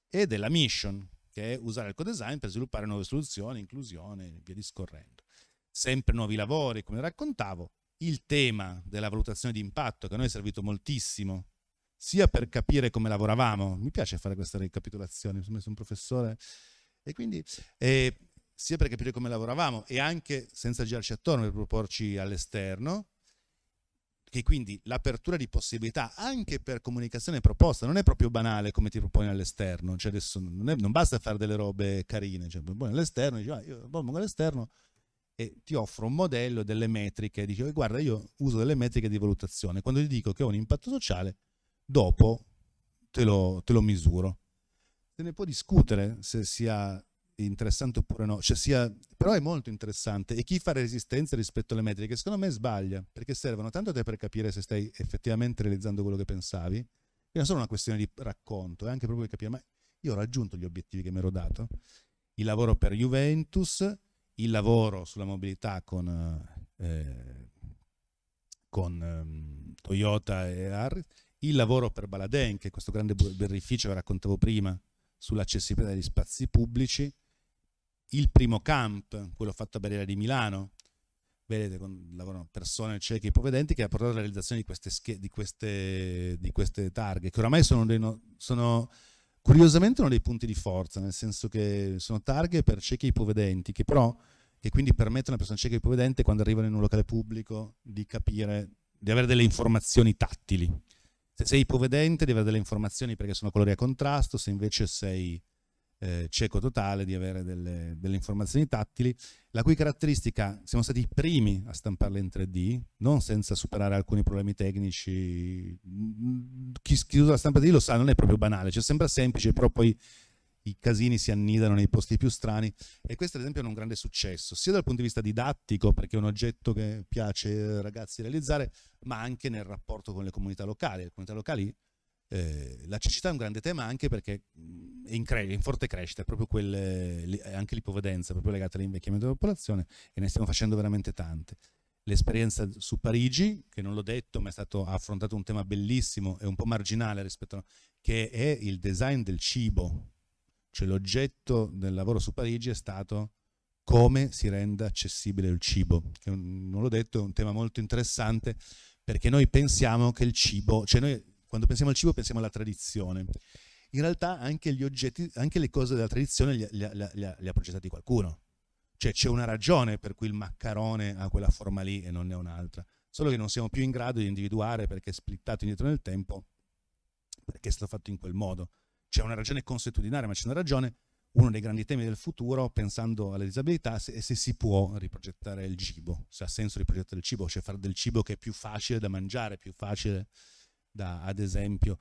e della mission, che è usare il co-design per sviluppare nuove soluzioni, inclusione e via discorrendo sempre nuovi lavori, come raccontavo, il tema della valutazione di impatto che a noi è servito moltissimo, sia per capire come lavoravamo, mi piace fare questa ricapitolazione, insomma sono un professore, e quindi eh, sia per capire come lavoravamo e anche senza girarci attorno per proporci all'esterno, che quindi l'apertura di possibilità anche per comunicazione proposta non è proprio banale come ti proponi all'esterno, cioè adesso non, è, non basta fare delle robe carine, cioè proponi all'esterno, dici ah, io propongo all'esterno e ti offro un modello delle metriche, dicevo guarda io uso delle metriche di valutazione, quando ti dico che ho un impatto sociale, dopo te lo, te lo misuro. Se ne può discutere se sia interessante oppure no, cioè sia, però è molto interessante e chi fa resistenza rispetto alle metriche secondo me sbaglia perché servono tanto a te per capire se stai effettivamente realizzando quello che pensavi, che non solo una questione di racconto, è anche proprio di capire ma io ho raggiunto gli obiettivi che mi ero dato, il lavoro per Juventus il lavoro sulla mobilità con, eh, eh con um, Toyota e Harris, il lavoro per Baladen, che è questo grande birrificio che raccontavo prima, sull'accessibilità degli spazi pubblici, il primo camp, quello fatto a Barriera di Milano, vedete, con, lavorano persone cieche e ipovedenti, che ha portato alla realizzazione di queste, di queste, di queste targhe, che oramai sono, dei no, sono Curiosamente uno dei punti di forza, nel senso che sono targhe per ciechi e ipovedenti, che però che quindi permettono a una persona cieca e ipovedente quando arrivano in un locale pubblico di capire, di avere delle informazioni tattili. Se sei ipovedente devi avere delle informazioni perché sono colori a contrasto, se invece sei eh, cieco totale, di avere delle, delle, informazioni tattili, la cui caratteristica siamo stati i primi a stamparla in 3D, non senza superare alcuni problemi tecnici. Mm, chi, chi usa la stampa 3D lo sa, non è proprio banale, cioè sembra semplice, però poi i casini si annidano nei posti più strani e questo ad esempio è un grande successo sia dal punto di vista didattico perché è un oggetto che piace ai ragazzi realizzare ma anche nel rapporto con le comunità locali le comunità locali eh, la cecità è un grande tema anche perché mm, è in, cre- in forte crescita, proprio quel, eh, anche l'ipovedenza, è proprio legata all'invecchiamento della popolazione e ne stiamo facendo veramente tante. L'esperienza su Parigi, che non l'ho detto, ma è stato affrontato un tema bellissimo e un po' marginale rispetto a che è il design del cibo. Cioè l'oggetto del lavoro su Parigi è stato come si renda accessibile il cibo, che non l'ho detto, è un tema molto interessante perché noi pensiamo che il cibo, cioè noi quando pensiamo al cibo pensiamo alla tradizione. In realtà anche gli oggetti, anche le cose della tradizione le ha progettate qualcuno. Cioè c'è una ragione per cui il maccarone ha quella forma lì e non ne ha un'altra. Solo che non siamo più in grado di individuare perché è splittato indietro nel tempo, perché è stato fatto in quel modo. C'è una ragione consuetudinaria, ma c'è una ragione uno dei grandi temi del futuro, pensando alla disabilità, se, se si può riprogettare il cibo, se ha senso riprogettare il cibo, cioè fare del cibo che è più facile da mangiare, più facile da, ad esempio.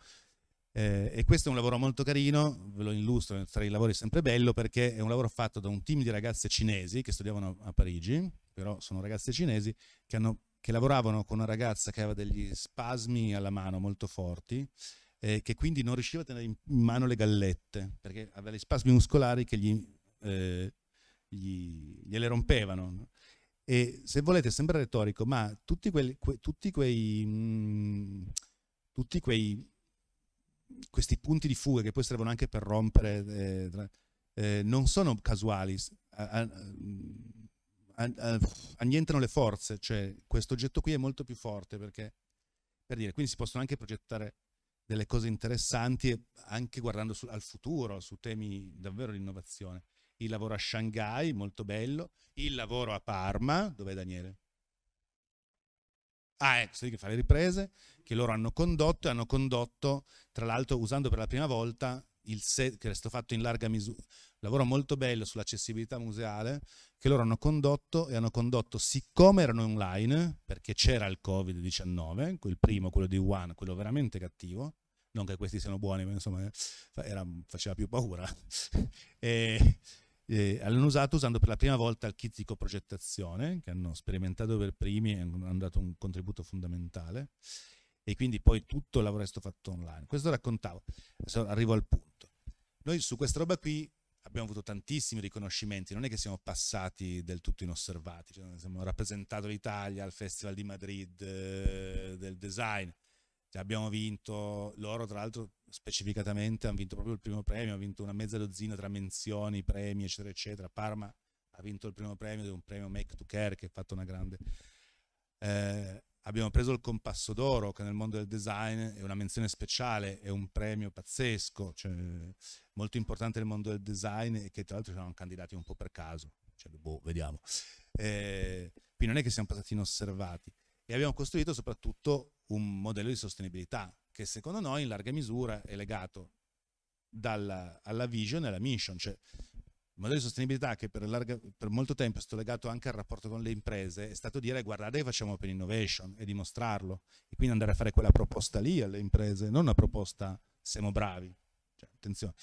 Eh, e questo è un lavoro molto carino, ve lo illustro tra i lavori sempre bello perché è un lavoro fatto da un team di ragazze cinesi che studiavano a Parigi, però sono ragazze cinesi che, hanno, che lavoravano con una ragazza che aveva degli spasmi alla mano molto forti eh, che quindi non riusciva a tenere in mano le gallette perché aveva degli spasmi muscolari che gli, eh, gli, gliele rompevano. E se volete, sembra retorico, ma tutti, quelli, que, tutti quei... Mh, mm, tutti quei, questi punti di fuga che poi servono anche per rompere, eh, eh non sono casuali, annientano le forze, cioè questo oggetto qui è molto più forte perché, per dire, quindi si possono anche progettare delle cose interessanti anche guardando su, al futuro, su temi davvero di innovazione. Il lavoro a Shanghai, molto bello, il lavoro a Parma, dov'è Daniele? Ah, ecco, si che fa le riprese che loro hanno condotto e hanno condotto, tra l'altro usando per la prima volta il set, che è stato fatto in larga misura, lavoro molto bello sull'accessibilità museale, che loro hanno condotto e hanno condotto siccome erano online, perché c'era il Covid-19, quel primo, quello di Wuhan, quello veramente cattivo, non che questi siano buoni, ma insomma eh, era, faceva più paura. e, eh, hanno usato usando per la prima volta il kit di coprogettazione, che hanno sperimentato per primi e hanno dato un contributo fondamentale, e quindi poi tutto il lavoro è stato fatto online. Questo raccontavo, adesso arrivo al punto. Noi su questa roba qui abbiamo avuto tantissimi riconoscimenti, non è che siamo passati del tutto inosservati, cioè, abbiamo rappresentato l'Italia al Festival di Madrid eh, del design, cioè abbiamo vinto, loro tra l'altro specificatamente hanno vinto proprio il primo premio, hanno vinto una mezza dozzina tra menzioni, premi eccetera eccetera. Parma ha vinto il primo premio, di un premio Make to Care che ha fatto una grande... Eh, abbiamo preso il compasso d'oro che nel mondo del design è una menzione speciale, è un premio pazzesco, cioè, molto importante nel mondo del design e che tra l'altro ci erano candidati un po' per caso, cioè, boh, vediamo. Eh, quindi non è che siamo passati inosservati e abbiamo costruito soprattutto un modello di sostenibilità che secondo noi in larga misura è legato dalla, alla vision e alla mission, cioè il modello di sostenibilità che per, larga, per, molto tempo è stato legato anche al rapporto con le imprese è stato dire guardate che facciamo open innovation e dimostrarlo e quindi andare a fare quella proposta lì alle imprese, non una proposta siamo bravi. Cioè, attenzione.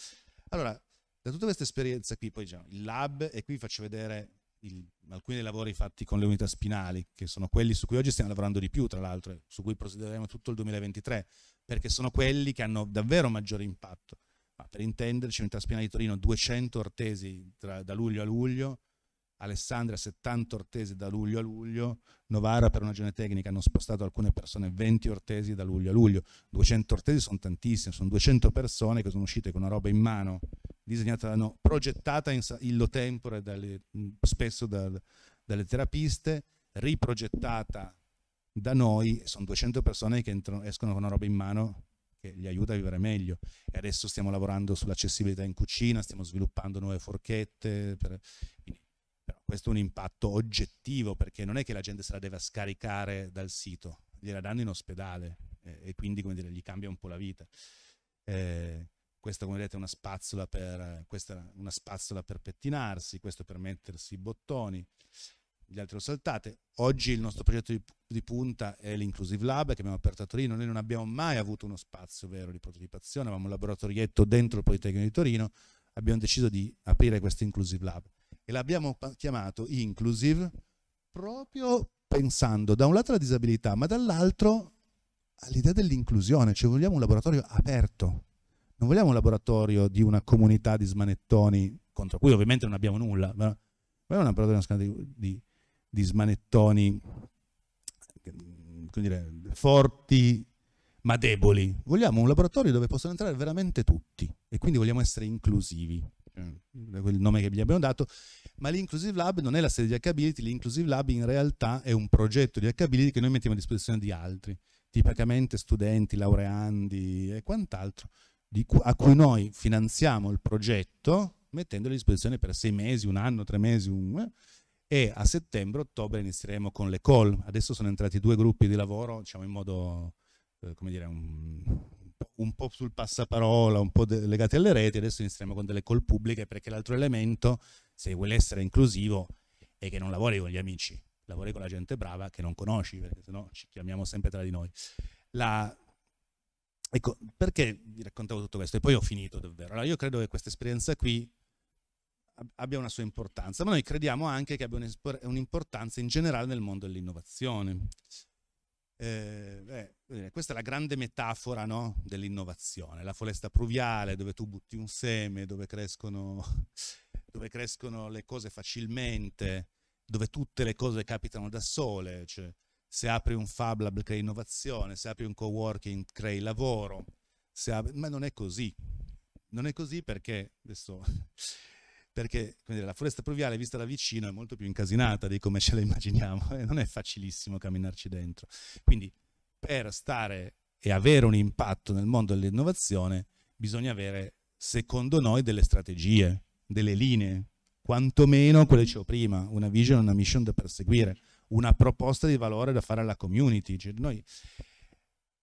Allora, da tutta questa esperienza qui, poi diciamo, il lab, e qui faccio vedere il, alcuni dei lavori fatti con le unità spinali, che sono quelli su cui oggi stiamo lavorando di più, tra l'altro, e su cui procederemo tutto il 2023, perché sono quelli che hanno davvero maggiore impatto. Ma per intenderci, unità spinali di Torino 200 ortesi tra, da luglio a luglio, Alessandria 70 ortesi da luglio a luglio, Novara per una ragione tecnica hanno spostato alcune persone 20 ortesi da luglio a luglio, 200 ortesi sono tantissime, sono 200 persone che sono uscite con una roba in mano disegnata, no, progettata in illo tempore dalle, spesso dal, dalle terapiste, riprogettata da noi, sono 200 persone che entrano, escono con una roba in mano che li aiuta a vivere meglio e adesso stiamo lavorando sull'accessibilità in cucina, stiamo sviluppando nuove forchette, per, quindi, però questo è un impatto oggettivo perché non è che la gente se la deve scaricare dal sito, gliela danno in ospedale eh, e quindi come dire, gli cambia un po' la vita. Eh, questa come vedete è una spazzola per, una spazzola per pettinarsi, questo per mettersi i bottoni, gli altri lo saltate. Oggi il nostro progetto di, di punta è l'Inclusive Lab che abbiamo aperto a Torino, noi non abbiamo mai avuto uno spazio vero di partecipazione, avevamo un laboratorietto dentro il Politecnico di Torino, abbiamo deciso di aprire questo Inclusive Lab e l'abbiamo chiamato Inclusive proprio pensando da un lato alla disabilità ma dall'altro all'idea dell'inclusione, cioè vogliamo un laboratorio aperto, non vogliamo un laboratorio di una comunità di smanettoni, contro cui ovviamente non abbiamo nulla, ma vogliamo un laboratorio di, di, di smanettoni dire, forti ma deboli. Vogliamo un laboratorio dove possono entrare veramente tutti e quindi vogliamo essere inclusivi eh, quel nome che gli abbiamo dato, ma l'Inclusive Lab non è la sede di Hability, l'Inclusive Lab in realtà è un progetto di Hability che noi mettiamo a disposizione di altri, tipicamente studenti, laureandi e quant'altro, cu a cui noi finanziamo il progetto mettendolo a disposizione per sei mesi, un anno, tre mesi, un... Eh, e a settembre-ottobre inizieremo con le call. Adesso sono entrati due gruppi di lavoro, diciamo in modo, eh, come dire, un, un po' sul passaparola, un po' legati alle reti, adesso inizieremo con delle call pubbliche perché l'altro elemento, se vuoi essere inclusivo, è che non lavori con gli amici, lavori con la gente brava che non conosci, perché sennò ci chiamiamo sempre tra di noi. La, Ecco, perché vi raccontavo tutto questo? E poi ho finito davvero. Allora, io credo che questa esperienza qui abbia una sua importanza, ma noi crediamo anche che abbia un'importanza in generale nel mondo dell'innovazione. Eh, eh, questa è la grande metafora no, dell'innovazione, la foresta pluviale dove tu butti un seme, dove crescono, dove crescono le cose facilmente, dove tutte le cose capitano da sole. Cioè, se apri un Fab Lab crei innovazione, se apri un coworking crei lavoro, apri... ma non è così. Non è così perché, adesso, perché dire, la foresta pluviale vista da vicino è molto più incasinata di come ce la immaginiamo e non è facilissimo camminarci dentro. Quindi per stare e avere un impatto nel mondo dell'innovazione bisogna avere, secondo noi, delle strategie, delle linee, quantomeno quelle che ho prima, una vision una mission da perseguire una proposta di valore da fare alla community. Cioè, noi,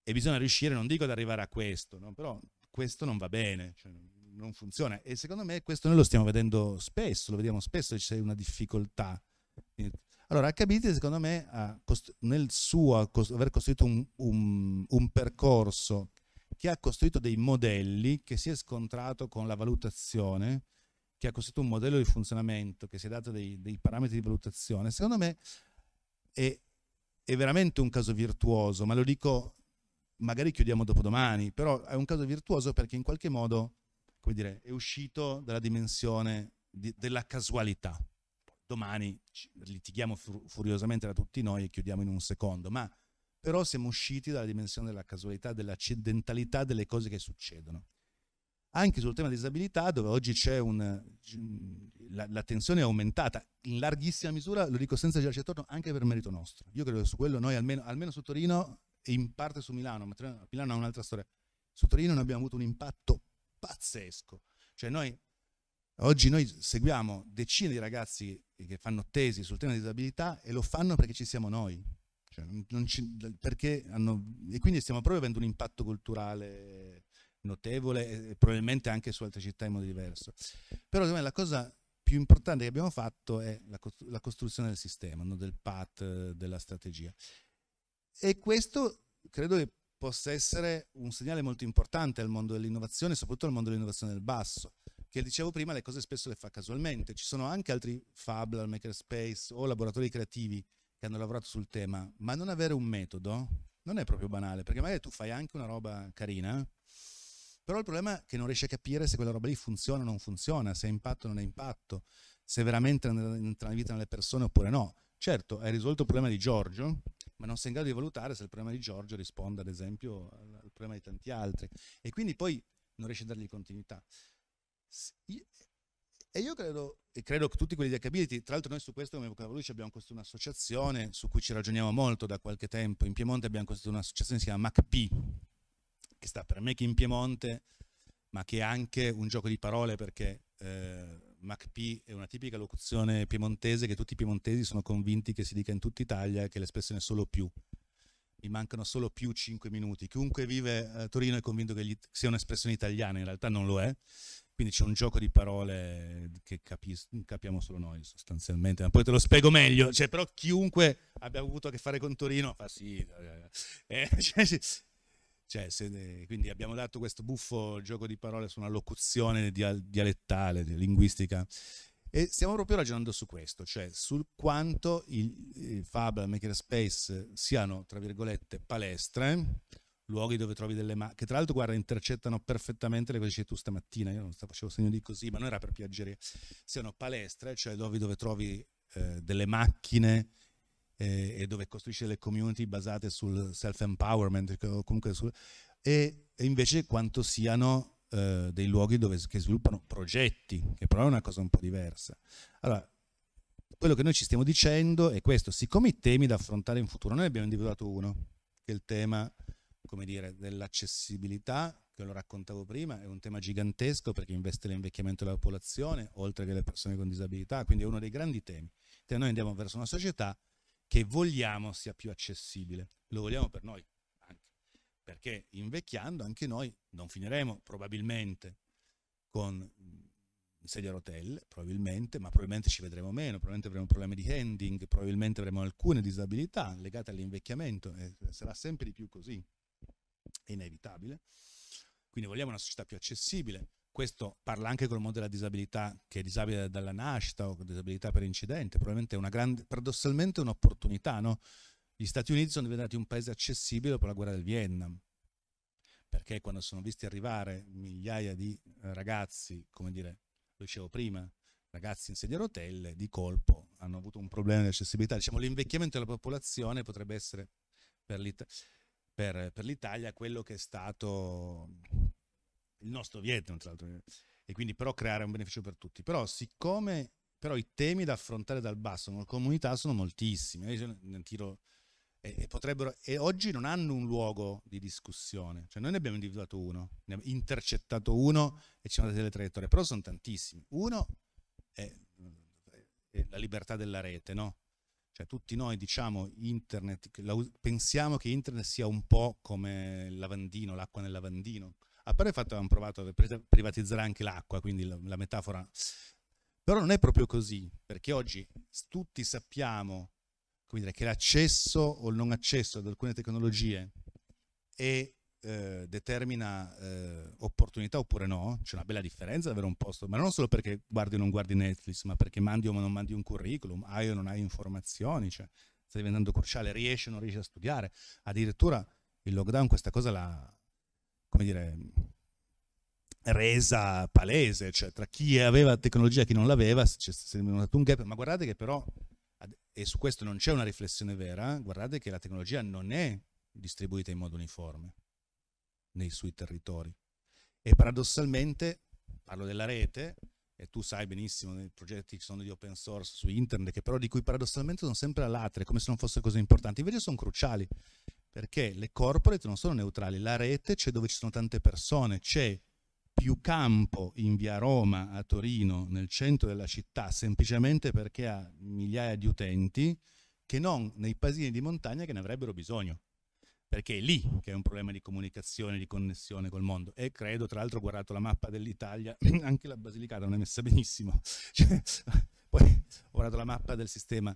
e bisogna riuscire, non dico ad arrivare a questo, no? però questo non va bene, cioè, non funziona. E secondo me questo noi lo stiamo vedendo spesso, lo vediamo spesso c'è una difficoltà. Allora, HBT secondo me nel suo cost aver costruito un, un, un percorso che ha costruito dei modelli, che si è scontrato con la valutazione, che ha costruito un modello di funzionamento, che si è dato dei, dei parametri di valutazione, secondo me è, è veramente un caso virtuoso, ma lo dico, magari chiudiamo dopodomani, però è un caso virtuoso perché in qualche modo, come dire, è uscito dalla dimensione di, della casualità. Domani litighiamo furiosamente da tutti noi e chiudiamo in un secondo, ma però siamo usciti dalla dimensione della casualità, dell'accidentalità delle cose che succedono anche sul tema disabilità, dove oggi c'è un, mm, la, la, tensione è aumentata in larghissima misura, lo dico senza girarci attorno, anche per merito nostro. Io credo che su quello noi, almeno, almeno su Torino e in parte su Milano, ma Milano ha un'altra storia, su Torino noi abbiamo avuto un impatto pazzesco. Cioè noi, oggi noi seguiamo decine di ragazzi che fanno tesi sul tema di disabilità e lo fanno perché ci siamo noi. Cioè, ci, perché hanno, e quindi stiamo proprio avendo un impatto culturale notevole, e probabilmente anche su altre città in modo diverso. Però secondo me la cosa più importante che abbiamo fatto è la, la costruzione del sistema, no? del path, della strategia. E questo credo che possa essere un segnale molto importante al mondo dell'innovazione, soprattutto al mondo dell'innovazione del basso, che dicevo prima le cose spesso le fa casualmente. Ci sono anche altri fab, makerspace o laboratori creativi che hanno lavorato sul tema, ma non avere un metodo non è proprio banale, perché magari tu fai anche una roba carina, però il problema è che non riesce a capire se quella roba lì funziona o non funziona, se ha impatto o non ha impatto, se veramente entra in vita nelle persone oppure no. Certo, hai risolto il problema di Giorgio, ma non sei in grado di valutare se il problema di Giorgio risponde, ad esempio, al problema di tanti altri. E quindi poi non riesci a dargli continuità. E io credo, e credo che tutti quelli di Accability, tra l'altro noi su questo come Vocaboluce abbiamo costruito un'associazione su cui ci ragioniamo molto da qualche tempo, in Piemonte abbiamo costruito un'associazione che si chiama MACP, che sta per Make in Piemonte, ma che è anche un gioco di parole perché eh, MacP è una tipica locuzione piemontese che tutti i piemontesi sono convinti che si dica in tutta Italia e che l'espressione è solo più. Mi mancano solo più 5 minuti. Chiunque vive a Torino è convinto che gli, sia un'espressione italiana, in realtà non lo è. Quindi c'è un gioco di parole che capis- capiamo solo noi sostanzialmente, ma poi te lo spiego meglio. Cioè, però chiunque abbia avuto a che fare con Torino, fa ah, sì, eh, eh, eh. cioè, cioè, se, quindi abbiamo dato questo buffo gioco di parole su una locuzione dialettale, linguistica. E stiamo proprio ragionando su questo, cioè sul quanto il, Fab, Makerspace siano, tra virgolette, palestre, luoghi dove trovi delle macchine, che tra l'altro, guarda, intercettano perfettamente le cose che dici tu stamattina, io non facevo segno di così, ma non era per piacere, siano palestre, cioè luoghi dove trovi eh, delle macchine eh, e dove costruisce le community basate sul self-empowerment comunque sul, e, e invece quanto siano eh, dei luoghi dove, che sviluppano progetti, che però è una cosa un po' diversa. Allora, quello che noi ci stiamo dicendo è questo, siccome i temi da affrontare in futuro, noi abbiamo individuato uno, che è il tema, come dire, dell'accessibilità, che lo raccontavo prima, è un tema gigantesco perché investe l'invecchiamento della popolazione, oltre che le persone con disabilità, quindi è uno dei grandi temi. Cioè, noi andiamo verso una società che vogliamo sia più accessibile. Lo vogliamo per noi, anche, perché invecchiando anche noi non finiremo probabilmente con mm, sedia a rotelle, probabilmente, ma probabilmente ci vedremo meno, probabilmente avremo problemi di handing, probabilmente avremo alcune disabilità legate all'invecchiamento, e sarà sempre di più così, è inevitabile. Quindi vogliamo una società più accessibile, questo parla anche col mondo della disabilità, che è disabile dalla nascita o disabilità per incidente, probabilmente è una grande, paradossalmente un'opportunità, no? Gli Stati Uniti sono diventati un paese accessibile dopo la guerra del Vietnam, perché quando sono visti arrivare migliaia di eh, ragazzi, come dire, lo dicevo prima, ragazzi in sedia a rotelle, di colpo hanno avuto un problema di accessibilità. Diciamo, l'invecchiamento della popolazione potrebbe essere per l'Italia quello che è stato il nostro Vietnam, tra l'altro, eh, e quindi però creare un beneficio per tutti. Però siccome però i temi da affrontare dal basso come comunità sono moltissimi, ne tiro e, potrebbero, e oggi non hanno un luogo di discussione. Cioè noi ne abbiamo individuato uno, ne abbiamo intercettato uno e ci sono delle traiettorie, però sono tantissimi. Uno è, è la libertà della rete, no? Cioè tutti noi diciamo internet, la, pensiamo che internet sia un po' come il lavandino, l'acqua nel lavandino. A parte il fatto che hanno provato a privatizzare anche l'acqua, quindi la, la metafora. Però non è proprio così, perché oggi tutti sappiamo dire, che l'accesso o il non accesso ad alcune tecnologie è eh, determina eh, opportunità oppure no, c'è una bella differenza avere un posto, ma non solo perché guardi o non guardi Netflix, ma perché mandi o non mandi un curriculum, hai o non hai informazioni, cioè, sta diventando cruciale, riesci o non riesci a studiare, addirittura il lockdown questa cosa l'ha, come dire, resa palese, cioè tra chi aveva tecnologia e chi non l'aveva, c'è stato un gap, ma guardate che però, e su questo non c'è una riflessione vera, guardate che la tecnologia non è distribuita in modo uniforme nei suoi territori. E paradossalmente, parlo della rete, e tu sai benissimo nei progetti ci sono di open source su internet, che però di cui paradossalmente sono sempre all'atre, come se non fossero cose importanti, invece sono cruciali perché le corporate non sono neutrali, la rete c'è dove ci sono tante persone, c'è più campo in via Roma a Torino, nel centro della città, semplicemente perché ha migliaia di utenti, che non nei paesini di montagna che ne avrebbero bisogno. Perché è lì che è un problema di comunicazione, di connessione col mondo. E credo, tra l'altro, ho guardato la mappa dell'Italia, anche la Basilicata non è messa benissimo. Cioè, poi ho guardato la mappa del sistema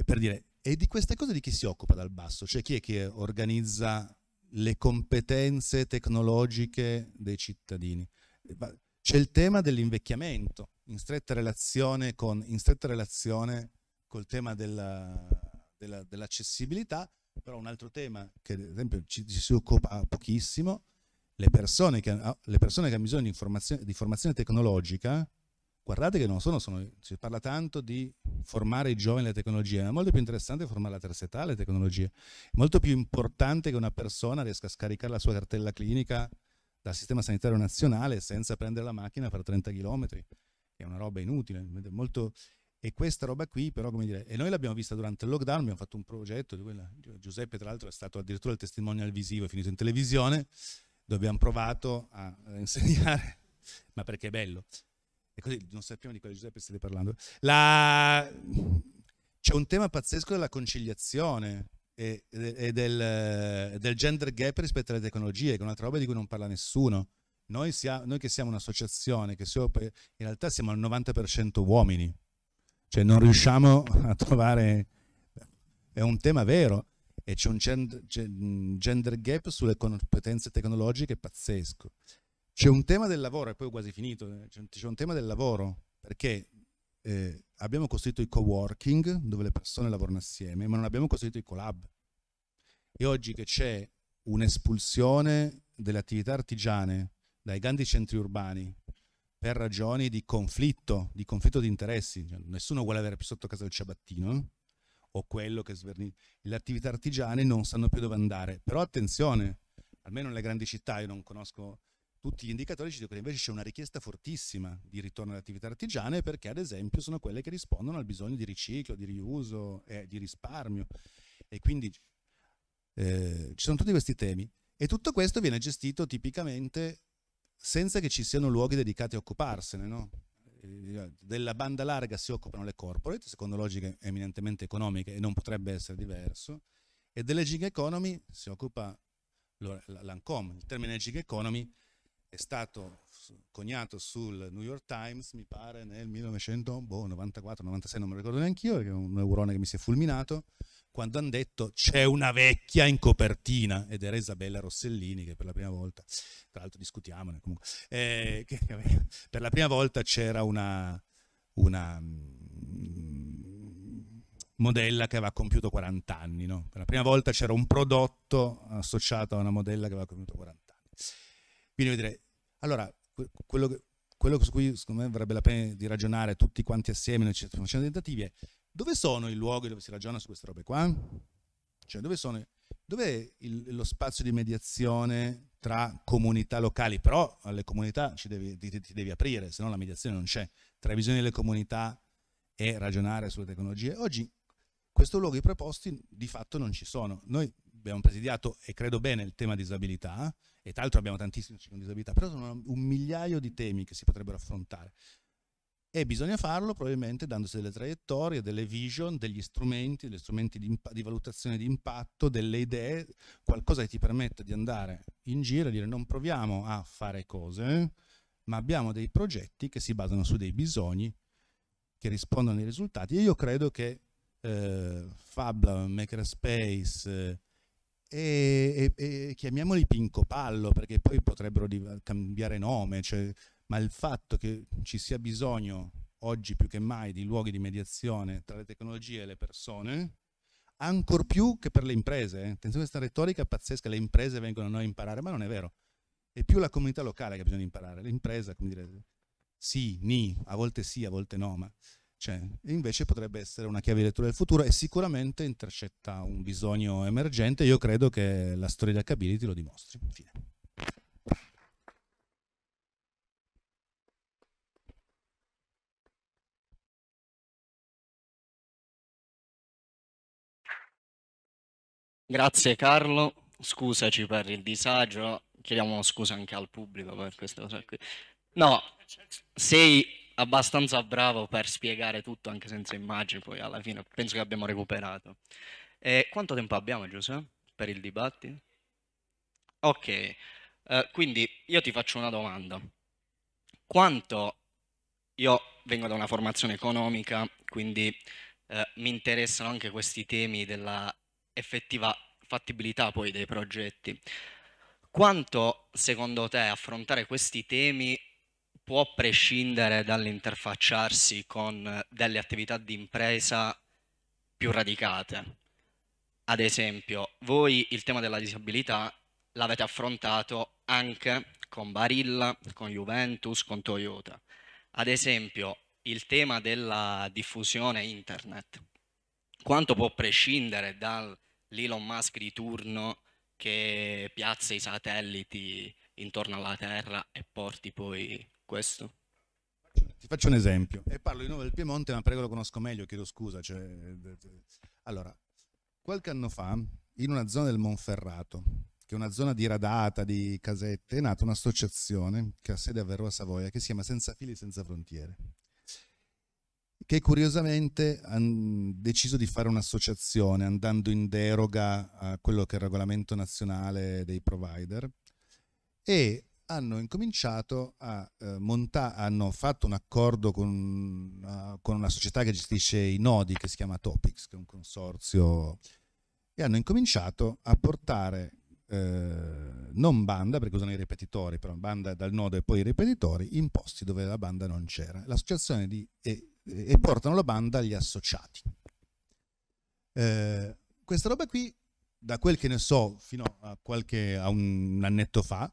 e per dire, e di queste cose di chi si occupa dal basso? Cioè chi è che organizza le competenze tecnologiche dei cittadini? Eh, c'è il tema dell'invecchiamento in stretta relazione con, in stretta relazione col tema dell'accessibilità, però un altro tema che ad esempio ci, ci si occupa pochissimo, le persone che, ah, le persone che hanno bisogno di di formazione tecnologica Guardate che non sono, sono, si parla tanto di formare i giovani alle tecnologie, ma è molto più interessante formare la terza età alle tecnologie. È molto più importante che una persona riesca a scaricare la sua cartella clinica dal sistema sanitario nazionale senza prendere la macchina per 30 km, è una roba inutile. Molto... E questa roba qui, però, come dire, e noi l'abbiamo vista durante il lockdown, abbiamo fatto un progetto, quella... Giuseppe tra l'altro è stato addirittura il testimone al visivo, è finito in televisione, dove abbiamo provato a insegnare, ma perché è bello, e così non sappiamo di quale Giuseppe state parlando. La... C'è un tema pazzesco della conciliazione e, e del, del, gender gap rispetto alle tecnologie, che è un'altra roba di cui non parla nessuno. Noi, sia, noi che siamo un'associazione, che siamo, in realtà siamo al 90% uomini, cioè non riusciamo a trovare... È un tema vero e c'è un gender, gender gap sulle competenze tecnologiche pazzesco. C'è un tema del lavoro, e poi ho quasi finito, eh, c'è un tema del lavoro, perché eh, abbiamo costruito i co-working, dove le persone lavorano assieme, ma non abbiamo costruito i collab. E oggi che c'è un'espulsione delle attività artigiane dai grandi centri urbani per ragioni di conflitto, di conflitto di interessi, cioè, nessuno vuole avere più sotto casa il ciabattino, eh? o quello che svernisce. Le attività artigiane non sanno più dove andare. Però attenzione, almeno nelle grandi città, io non conosco tutti gli indicatori ci dicono che invece c'è una richiesta fortissima di ritorno alle attività artigiane perché ad esempio sono quelle che rispondono al bisogno di riciclo, di riuso, eh, di risparmio e quindi eh, ci sono tutti questi temi e tutto questo viene gestito tipicamente senza che ci siano luoghi dedicati a occuparsene. No? Eh, della banda larga si occupano le corporate, secondo logiche eminentemente economiche e non potrebbe essere diverso, e delle gig economy si occupa l'Ancom. Il termine gig economy è stato coniato sul New York Times, mi pare, nel 1994-96, boh, non me lo ricordo neanche io, perché è un neurone che mi si è fulminato, quando hanno detto c'è una vecchia in copertina, ed era Isabella Rossellini, che per la prima volta, tra l'altro discutiamone comunque, eh, che, per la prima volta c'era una, una mm, modella che aveva compiuto 40 anni, no? per la prima volta c'era un prodotto associato a una modella che aveva compiuto 40 anni. Quindi dire, allora, quello, che, quello su cui secondo me varrebbe la pena di ragionare tutti quanti assieme, noi ci stiamo facendo tentativi, è dove sono i luoghi dove si ragiona su queste robe qua? Cioè dove sono, dov'è il, lo spazio di mediazione tra comunità locali? Però alle comunità ci devi, ti, ti devi aprire, se no la mediazione non c'è. Tra i bisogni delle comunità e ragionare sulle tecnologie. Oggi questi luoghi preposti di fatto non ci sono. Noi abbiamo presidiato, e credo bene, il tema disabilità e tra l'altro abbiamo tantissimi con disabilità, però sono un migliaio di temi che si potrebbero affrontare. E bisogna farlo probabilmente dandosi delle traiettorie, delle vision, degli strumenti, degli strumenti di, di valutazione di impatto, delle idee, qualcosa che ti permetta di andare in giro e dire non proviamo a fare cose, ma abbiamo dei progetti che si basano su dei bisogni che rispondono ai risultati. E io credo che eh, Fab, Makerspace, e, e, e chiamiamoli Pinco Pallo perché poi potrebbero cambiare nome, cioè, ma il fatto che ci sia bisogno oggi più che mai di luoghi di mediazione tra le tecnologie e le persone, ancor più che per le imprese. Eh. Attenzione a questa retorica pazzesca, le imprese vengono a noi a imparare, ma non è vero. È più la comunità locale che ha bisogno di imparare, l'impresa, come dire, sì, ni, a volte sì, a volte no, ma cioè, invece potrebbe essere una chiave di lettura del futuro e sicuramente intercetta un bisogno emergente. Io credo che la storia di Accability lo dimostri. Fine. Grazie Carlo, scusaci per il disagio, chiediamo scusa anche al pubblico per questa cosa qui. No, sei abbastanza bravo per spiegare tutto anche senza immagini, poi alla fine penso che abbiamo recuperato. E quanto tempo abbiamo Giuseppe per il dibattito? Ok, uh, quindi io ti faccio una domanda. Quanto io vengo da una formazione economica, quindi uh, mi interessano anche questi temi della effettiva fattibilità poi dei progetti. Quanto secondo te affrontare questi temi può prescindere dall'interfacciarsi con delle attività di impresa più radicate. Ad esempio, voi il tema della disabilità l'avete affrontato anche con Barilla, con Juventus, con Toyota. Ad esempio, il tema della diffusione internet. Quanto può prescindere dall'Elon Musk di turno che piazza i satelliti intorno alla Terra e porti poi questo. Ti faccio un esempio, e parlo di nuovo del Piemonte, ma prego lo conosco meglio, chiedo scusa. Cioè... Allora, qualche anno fa, in una zona del Monferrato, che è una zona diradata di casette, è nata un'associazione che ha sede a Verroa Savoia, che si chiama Senza Fili Senza Frontiere, che curiosamente hanno deciso di fare un'associazione andando in deroga a quello che è il regolamento nazionale dei provider e hanno incominciato a eh, montare, hanno fatto un accordo con, uh, con, una società che gestisce i nodi, che si chiama Topics, che è un consorzio, e hanno incominciato a portare eh, non banda, perché usano i ripetitori, però banda dal nodo e poi i ripetitori, in posti dove la banda non c'era. L'associazione di, e, e, portano la banda agli associati. Eh, questa roba qui, da quel che ne so, fino a, qualche, a un annetto fa,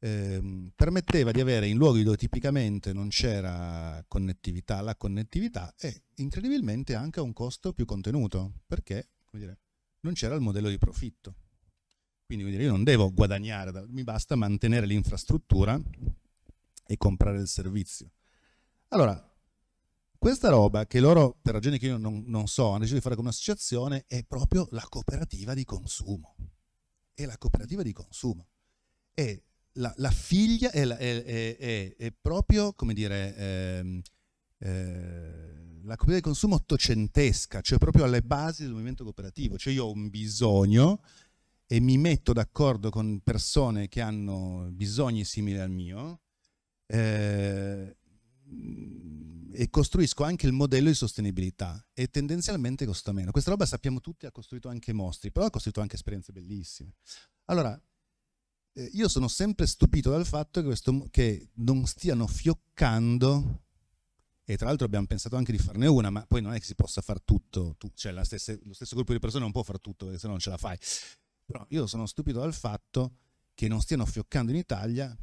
ehm, permetteva di avere in luoghi dove tipicamente non c'era connettività la connettività e incredibilmente anche a un costo più contenuto perché dire, non c'era il modello di profitto. Quindi dire, io non devo guadagnare, mi basta mantenere l'infrastruttura e comprare il servizio. Allora, questa roba che loro, per ragioni che io non, non, so, hanno deciso di fare come associazione è proprio la cooperativa di consumo. È la cooperativa di consumo. E la, la figlia è, è, è, è, proprio, come dire, eh, eh, la comunità di consumo ottocentesca, cioè proprio alle basi del movimento cooperativo. Cioè io ho un bisogno e mi metto d'accordo con persone che hanno bisogni simili al mio eh, e costruisco anche il modello di sostenibilità e tendenzialmente costa meno. Questa roba sappiamo tutti, ha costruito anche mostri, però ha costruito anche esperienze bellissime. Allora, eh, io sono sempre stupito dal fatto che, questo, che non stiano fioccando e tra l'altro abbiamo pensato anche di farne una, ma poi non è che si possa fare tutto, tu, cioè stessa, lo stesso gruppo di persone non può fare tutto perché se no non ce la fai. Però io sono stupito dal fatto che non stiano fioccando in Italia,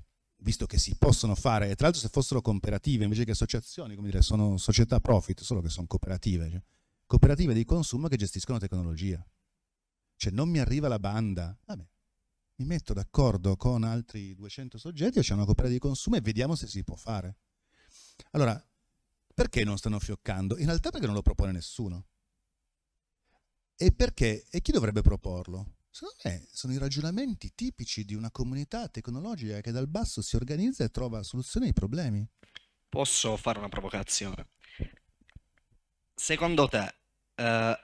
visto che si possono fare, e tra l'altro se fossero cooperative invece che associazioni, come dire, sono società profit, solo che sono cooperative, cioè, cooperative di consumo che gestiscono tecnologia. Cioè non mi arriva la banda, vabbè, mi metto d'accordo con altri 200 soggetti, c'è una cooperativa di consumo e vediamo se si può fare. Allora, perché non stanno fioccando? In realtà perché non lo propone nessuno. E perché? E chi dovrebbe proporlo? Secondo me sono i ragionamenti tipici di una comunità tecnologica che dal basso si organizza e trova soluzioni ai problemi. Posso fare una provocazione? Secondo te, eh,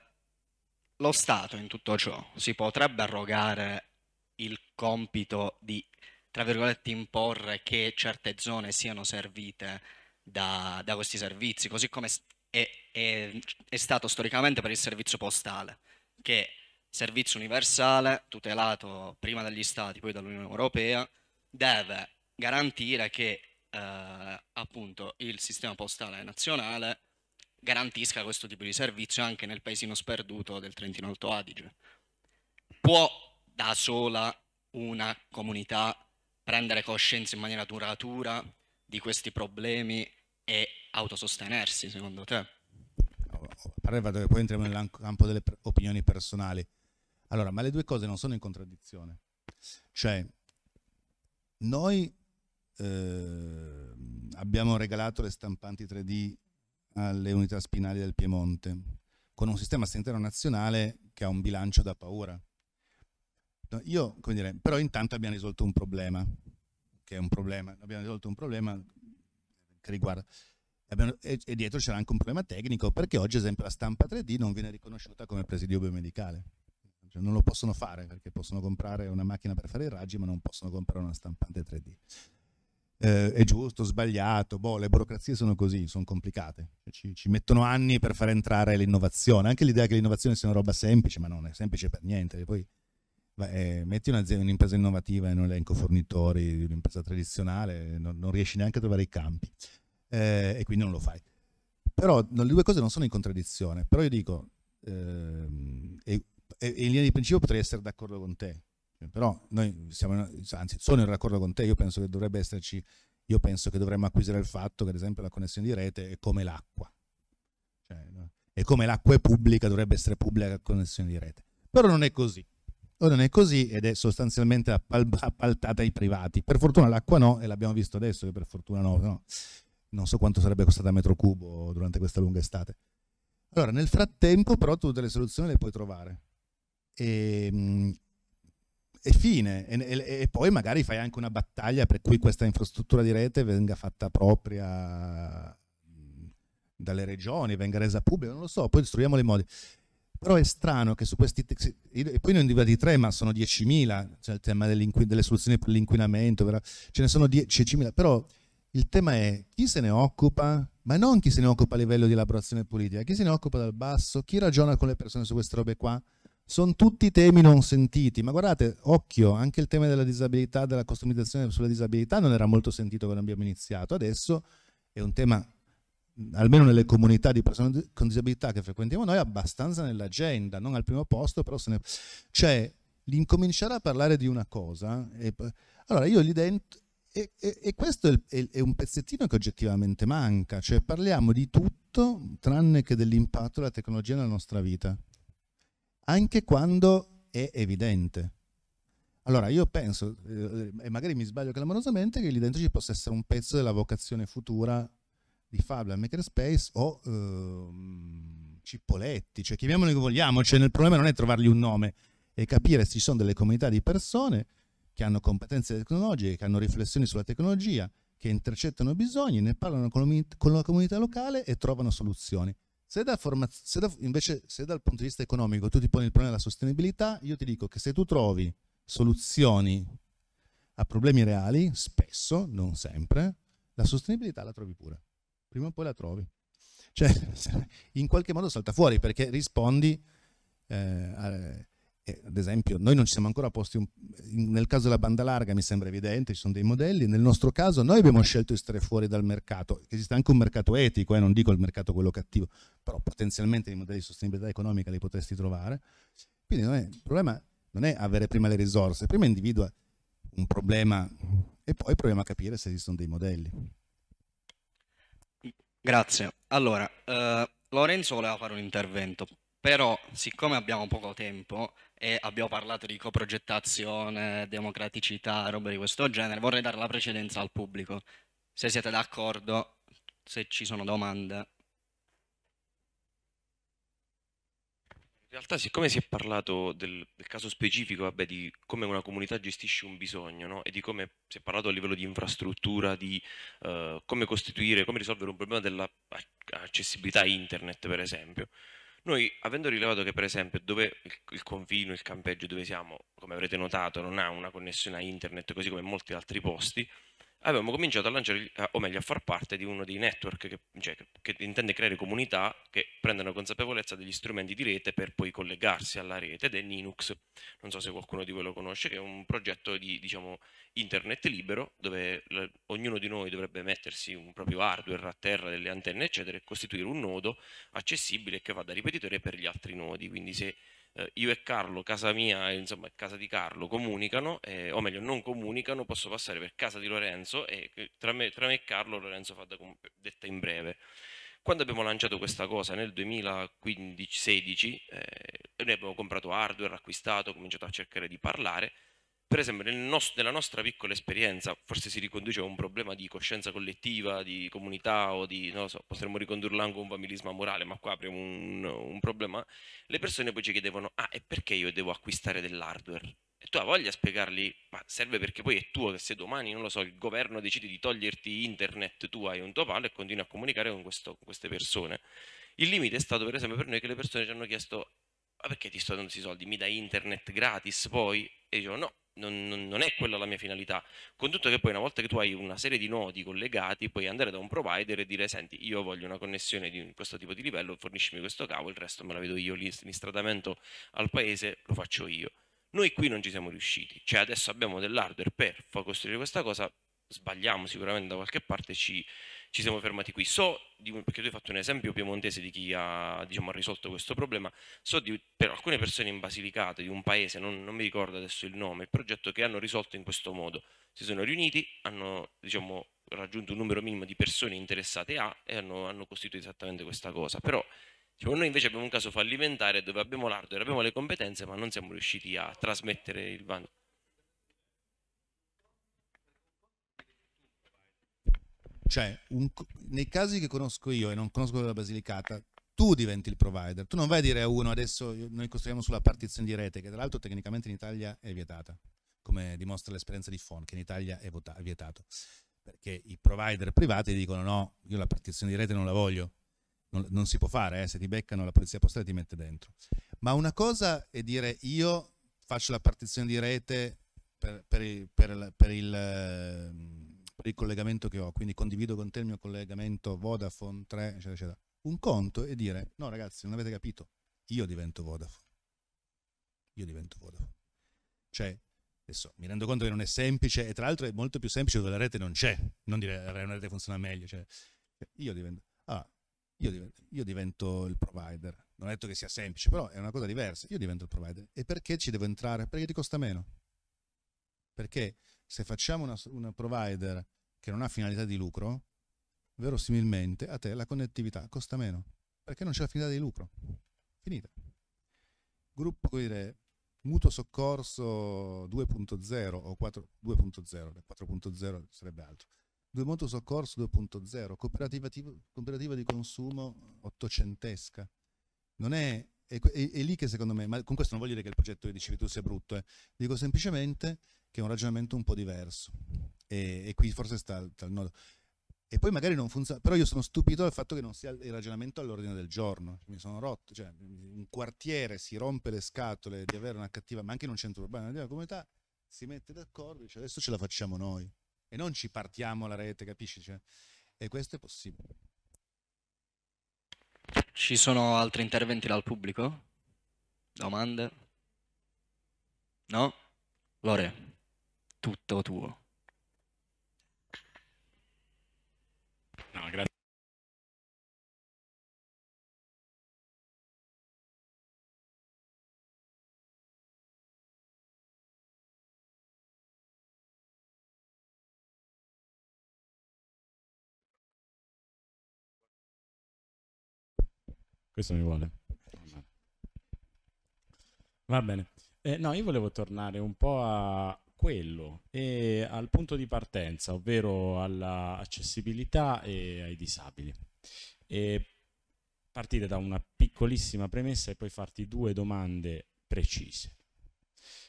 lo Stato in tutto ciò si potrebbe arrogare il compito di, tra virgolette, imporre che certe zone siano servite da, da questi servizi, così come è, è, è stato storicamente per il servizio postale, che servizio universale, tutelato prima dagli Stati, poi dall'Unione Europea, deve garantire che eh, appunto il sistema postale nazionale garantisca questo tipo di servizio anche nel paesino sperduto del Trentino Alto Adige. Può da sola una comunità prendere coscienza in maniera duratura di questi problemi e autosostenersi, secondo te? Pareva dove poi entriamo nel campo delle opinioni personali. Allora, ma le due cose non sono in contraddizione. Cioè, noi eh, abbiamo regalato le stampanti 3D alle unità spinali del Piemonte con un sistema sanitario nazionale che ha un bilancio da paura No, io, come dire, però intanto abbiamo risolto un problema, che è un problema, abbiamo risolto un problema che riguarda... E, e dietro c'era anche un problema tecnico, perché oggi ad esempio la stampa 3D non viene riconosciuta come presidio biomedicale. Cioè, non lo possono fare perché possono comprare una macchina per fare i raggi ma non possono comprare una stampante 3D. Eh, è giusto, sbagliato, boh, le burocrazie sono così, sono complicate, cioè, ci, ci mettono anni per far entrare l'innovazione, anche l'idea che l'innovazione sia una roba semplice, ma non è semplice per niente, poi Beh, eh, metti un'impresa innovativa in un elenco fornitori di un'impresa tradizionale, non, non, riesci neanche a trovare i campi eh, e quindi non lo fai. Però le due cose non sono in contraddizione, però io dico, ehm, e, e, in linea di principio potrei essere d'accordo con te, però noi siamo, anzi sono in raccordo con te, io penso che dovrebbe esserci, io penso che dovremmo acquisire il fatto che ad esempio la connessione di rete è come l'acqua, cioè, no? e come l'acqua è pubblica dovrebbe essere pubblica la connessione di rete, però non è così o non è così ed è sostanzialmente appaltata ai privati. Per fortuna l'acqua no, e l'abbiamo visto adesso che per fortuna no, no. Non so quanto sarebbe costata a metro cubo durante questa lunga estate. Allora, nel frattempo però tutte le soluzioni le puoi trovare. E, ehm, e fine. E, e, e, poi magari fai anche una battaglia per cui questa infrastruttura di rete venga fatta propria dalle regioni, venga resa pubblica, non lo so, poi distruiamo le modi. Però è strano che su questi... E poi non diva di tre, ma sono 10.000, cioè il tema delle soluzioni per l'inquinamento, ce ne sono 10.000, però il tema è chi se ne occupa, ma non chi se ne occupa a livello di elaborazione politica, chi se ne occupa dal basso, chi ragiona con le persone su queste robe qua. Sono tutti temi non sentiti, ma guardate, occhio, anche il tema della disabilità, della customizzazione sulla disabilità non era molto sentito quando abbiamo iniziato, adesso è un tema almeno nelle comunità di persone con disabilità che frequentiamo noi, abbastanza nell'agenda, non al primo posto, però se ne... Cioè, l'incominciare a parlare di una cosa, e... allora io lì dentro... E, e, e questo è, è, è, un pezzettino che oggettivamente manca, cioè parliamo di tutto tranne che dell'impatto della tecnologia nella nostra vita, anche quando è evidente. Allora io penso, eh, e magari mi sbaglio clamorosamente, che lì dentro ci possa essere un pezzo della vocazione futura di Fabla Makerspace o ehm, Cippoletti, cioè chiamiamoli che vogliamo, cioè il problema non è trovargli un nome, è capire se ci sono delle comunità di persone che hanno competenze tecnologiche, che hanno riflessioni sulla tecnologia, che intercettano bisogni, ne parlano con, la comunità locale e trovano soluzioni. Se, da se da, invece se dal punto di vista economico tu ti poni il problema della sostenibilità, io ti dico che se tu trovi soluzioni a problemi reali, spesso, non sempre, la sostenibilità la trovi pure prima o poi la trovi. Cioè, in qualche modo salta fuori perché rispondi, eh, a, eh, ad esempio, noi non ci siamo ancora posti, un, nel caso della banda larga mi sembra evidente, ci sono dei modelli, nel nostro caso noi abbiamo scelto di stare fuori dal mercato, esiste anche un mercato etico, eh, non dico il mercato quello cattivo, però potenzialmente i modelli di sostenibilità economica li potresti trovare. Quindi è, il problema non è avere prima le risorse, prima individua un problema e poi proviamo a capire se esistono dei modelli. Grazie. Allora, eh, Lorenzo voleva fare un intervento, però siccome abbiamo poco tempo e abbiamo parlato di coprogettazione, democraticità, roba di questo genere, vorrei dare la precedenza al pubblico. Se siete d'accordo, se ci sono domande, In realtà, siccome si è parlato del, del caso specifico, vabbè, di come una comunità gestisce un bisogno, no? e di come si è parlato a livello di infrastruttura, di uh, come costituire, come risolvere un problema dell'accessibilità internet, per esempio. Noi, avendo rilevato che, per esempio, dove il, il confino, il campeggio dove siamo, come avrete notato, non ha una connessione a internet, così come in molti altri posti, abbiamo cominciato a lanciare, o meglio a far parte di uno dei network che, cioè, che, intende creare comunità che prendono consapevolezza degli strumenti di rete per poi collegarsi alla rete ed è Linux, non so se qualcuno di voi lo conosce, che è un progetto di diciamo, internet libero dove ognuno di noi dovrebbe mettersi un proprio hardware a terra, delle antenne eccetera e costituire un nodo accessibile che vada da ripetitore per gli altri nodi, quindi se eh, io e Carlo, casa mia, insomma casa di Carlo, comunicano, eh, o meglio non comunicano, posso passare per casa di Lorenzo e tra me, tra me e Carlo Lorenzo fa da, detta in breve. Quando abbiamo lanciato questa cosa nel 2015-16, eh, noi abbiamo comprato hardware, acquistato, cominciato a cercare di parlare, per esempio nel nostro, nella nostra piccola esperienza forse si riconduce a un problema di coscienza collettiva, di comunità o di, non lo so, potremmo ricondurla anche a un familismo morale, ma qua apriamo un, un problema. Le persone poi ci chiedevano, ah, e perché io devo acquistare dell'hardware? E tu hai ah, voglia a spiegargli, ma serve perché poi è tuo, che se domani, non lo so, il governo decide di toglierti internet, tu hai un tuo palo e continui a comunicare con, questo, con queste persone. Il limite è stato per esempio per noi che le persone ci hanno chiesto, ma perché ti sto dando questi soldi? Mi dai internet gratis poi? E io no, non, non, è quella la mia finalità. Con tutto che poi una volta che tu hai una serie di nodi collegati, puoi andare da un provider e dire, senti, io voglio una connessione di questo tipo di livello, forniscimi questo cavo, il resto me la vedo io, l'istradamento al paese lo faccio io. Noi qui non ci siamo riusciti, cioè adesso abbiamo dell'hardware per far costruire questa cosa, sbagliamo sicuramente da qualche parte, ci, ci siamo fermati qui. So, perché tu hai fatto un esempio piemontese di chi ha, diciamo, ha risolto questo problema, so di, per alcune persone in Basilicata, di un paese, non, non, mi ricordo adesso il nome, il progetto che hanno risolto in questo modo. Si sono riuniti, hanno diciamo, raggiunto un numero minimo di persone interessate a e hanno, hanno costituito esattamente questa cosa. Però Secondo diciamo, noi invece abbiamo un caso fallimentare dove abbiamo l'hardware, abbiamo le competenze, ma non siamo riusciti a trasmettere il vantaggio. Cioè, un, nei casi che conosco io e non conosco la Basilicata, tu diventi il provider. Tu non vai a dire a uno adesso noi costruiamo sulla partizione di rete, che tra l'altro tecnicamente in Italia è vietata, come dimostra l'esperienza di FON, che in Italia è vietato. Perché i provider privati dicono no, io la partizione di rete non la voglio, non, non, si può fare, eh, se ti beccano la polizia postale ti mette dentro. Ma una cosa è dire io faccio la partizione di rete per, per, il, per, il, per il, ehm, per il collegamento che ho, quindi condivido con te il mio collegamento Vodafone 3, eccetera, eccetera. Un conto e dire, no ragazzi, non avete capito, io divento Vodafone. Io divento Vodafone. Cioè, adesso mi rendo conto che non è semplice, e tra l'altro è molto più semplice dove la rete non c'è, non dire una eh, rete funziona meglio. Cioè, cioè io divento, ah, io divento, io divento il provider. Non è detto che sia semplice, però è una cosa diversa. Io divento il provider. E perché ci devo entrare? Perché ti costa meno. Perché se facciamo una, una provider che non ha finalità di lucro, verosimilmente a te la connettività costa meno, perché non c'è la finalità di lucro. Finita. Gruppo, come dire, mutuo soccorso 2.0 o 2.0, 4.0 sarebbe altro. Due mutuo soccorso 2.0, cooperativa, cooperativa, di consumo ottocentesca. Non è, è, è, è, lì che secondo me, ma con questo non voglio dire che il progetto che dicevi tu sia brutto, eh. dico semplicemente che è un ragionamento un po' diverso. E, e qui forse sta, sta il nodo. E poi magari non funziona, però io sono stupito dal fatto che non sia il ragionamento all'ordine del giorno, mi sono rotto, cioè un quartiere si rompe le scatole di avere una cattiva, ma anche in un centro urbano, una comunità si mette d'accordo e dice adesso ce la facciamo noi e non ci partiamo la rete, capisci? Cioè, e questo è possibile. Ci sono altri interventi dal pubblico? Domande? No? Lore tutto tuo. No, grazie. Questo mi vuole. Va bene. Eh, no, io volevo tornare un po' a, quello e al punto di partenza, ovvero all'accessibilità e ai disabili. E partire da una piccolissima premessa e poi farti due domande precise.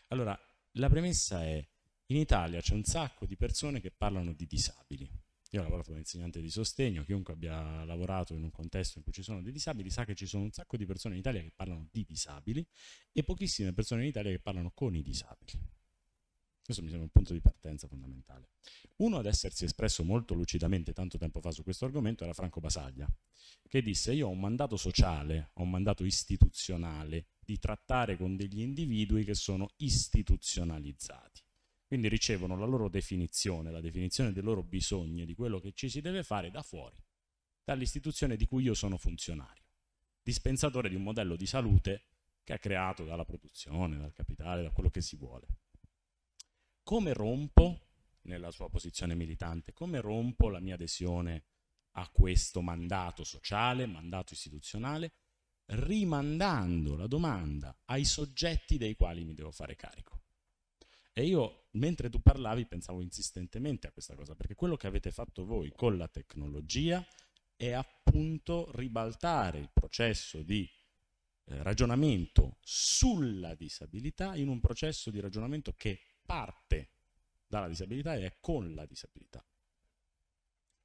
Allora, la premessa è, in Italia c'è un sacco di persone che parlano di disabili. Io ho lavorato come insegnante di sostegno, chiunque abbia lavorato in un contesto in cui ci sono dei disabili sa che ci sono un sacco di persone in Italia che parlano di disabili e pochissime persone in Italia che parlano con i disabili. Questo mi sembra un punto di partenza fondamentale. Uno ad essersi espresso molto lucidamente tanto tempo fa su questo argomento era Franco Basaglia, che disse io ho un mandato sociale, ho un mandato istituzionale di trattare con degli individui che sono istituzionalizzati. Quindi ricevono la loro definizione, la definizione dei loro bisogni, di quello che ci si deve fare da fuori, dall'istituzione di cui io sono funzionario, dispensatore di un modello di salute che è creato dalla produzione, dal capitale, da quello che si vuole come rompo nella sua posizione militante, come rompo la mia adesione a questo mandato sociale, mandato istituzionale, rimandando la domanda ai soggetti dei quali mi devo fare carico. E io, mentre tu parlavi, pensavo insistentemente a questa cosa, perché quello che avete fatto voi con la tecnologia è appunto ribaltare il processo di eh, ragionamento sulla disabilità in un processo di ragionamento che parte dalla disabilità e è con la disabilità.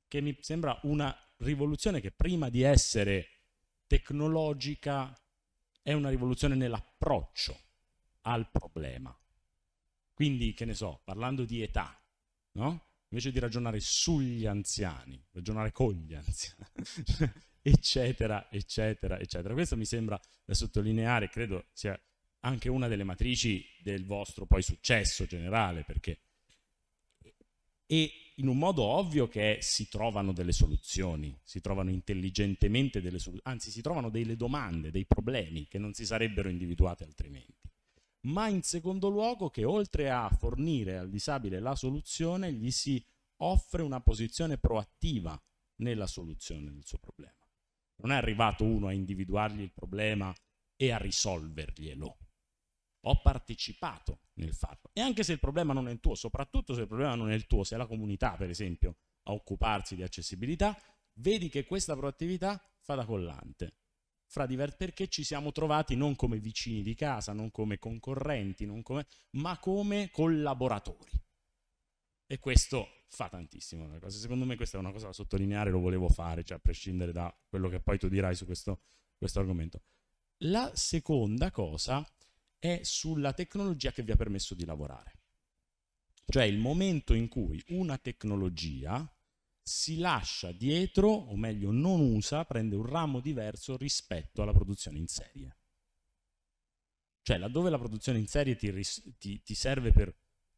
Che mi sembra una rivoluzione che prima di essere tecnologica è una rivoluzione nell'approccio al problema. Quindi, che ne so, parlando di età, no? invece di ragionare sugli anziani, ragionare con gli anziani, eccetera, eccetera, eccetera. Questo mi sembra da sottolineare, credo sia anche una delle matrici del vostro poi successo generale, perché e in un modo ovvio che è, si trovano delle soluzioni, si trovano intelligentemente delle soluzioni, anzi si trovano delle domande, dei problemi che non si sarebbero individuati altrimenti. Ma in secondo luogo che oltre a fornire al disabile la soluzione, gli si offre una posizione proattiva nella soluzione del suo problema. Non è arrivato uno a individuargli il problema e a risolverglielo, ho partecipato nel farlo. E anche se il problema non è il tuo, soprattutto se il problema non è il tuo, se è la comunità per esempio a occuparsi di accessibilità, vedi che questa proattività fa da collante. Fra diver- perché ci siamo trovati non come vicini di casa, non come concorrenti, non come, ma come collaboratori. E questo fa tantissimo. Secondo me questa è una cosa da sottolineare, lo volevo fare, cioè a prescindere da quello che poi tu dirai su questo, questo argomento. La seconda cosa è sulla tecnologia che vi ha permesso di lavorare. Cioè il momento in cui una tecnologia si lascia dietro, o meglio non usa, prende un ramo diverso rispetto alla produzione in serie. Cioè laddove la produzione in serie ti, ti, ti serve per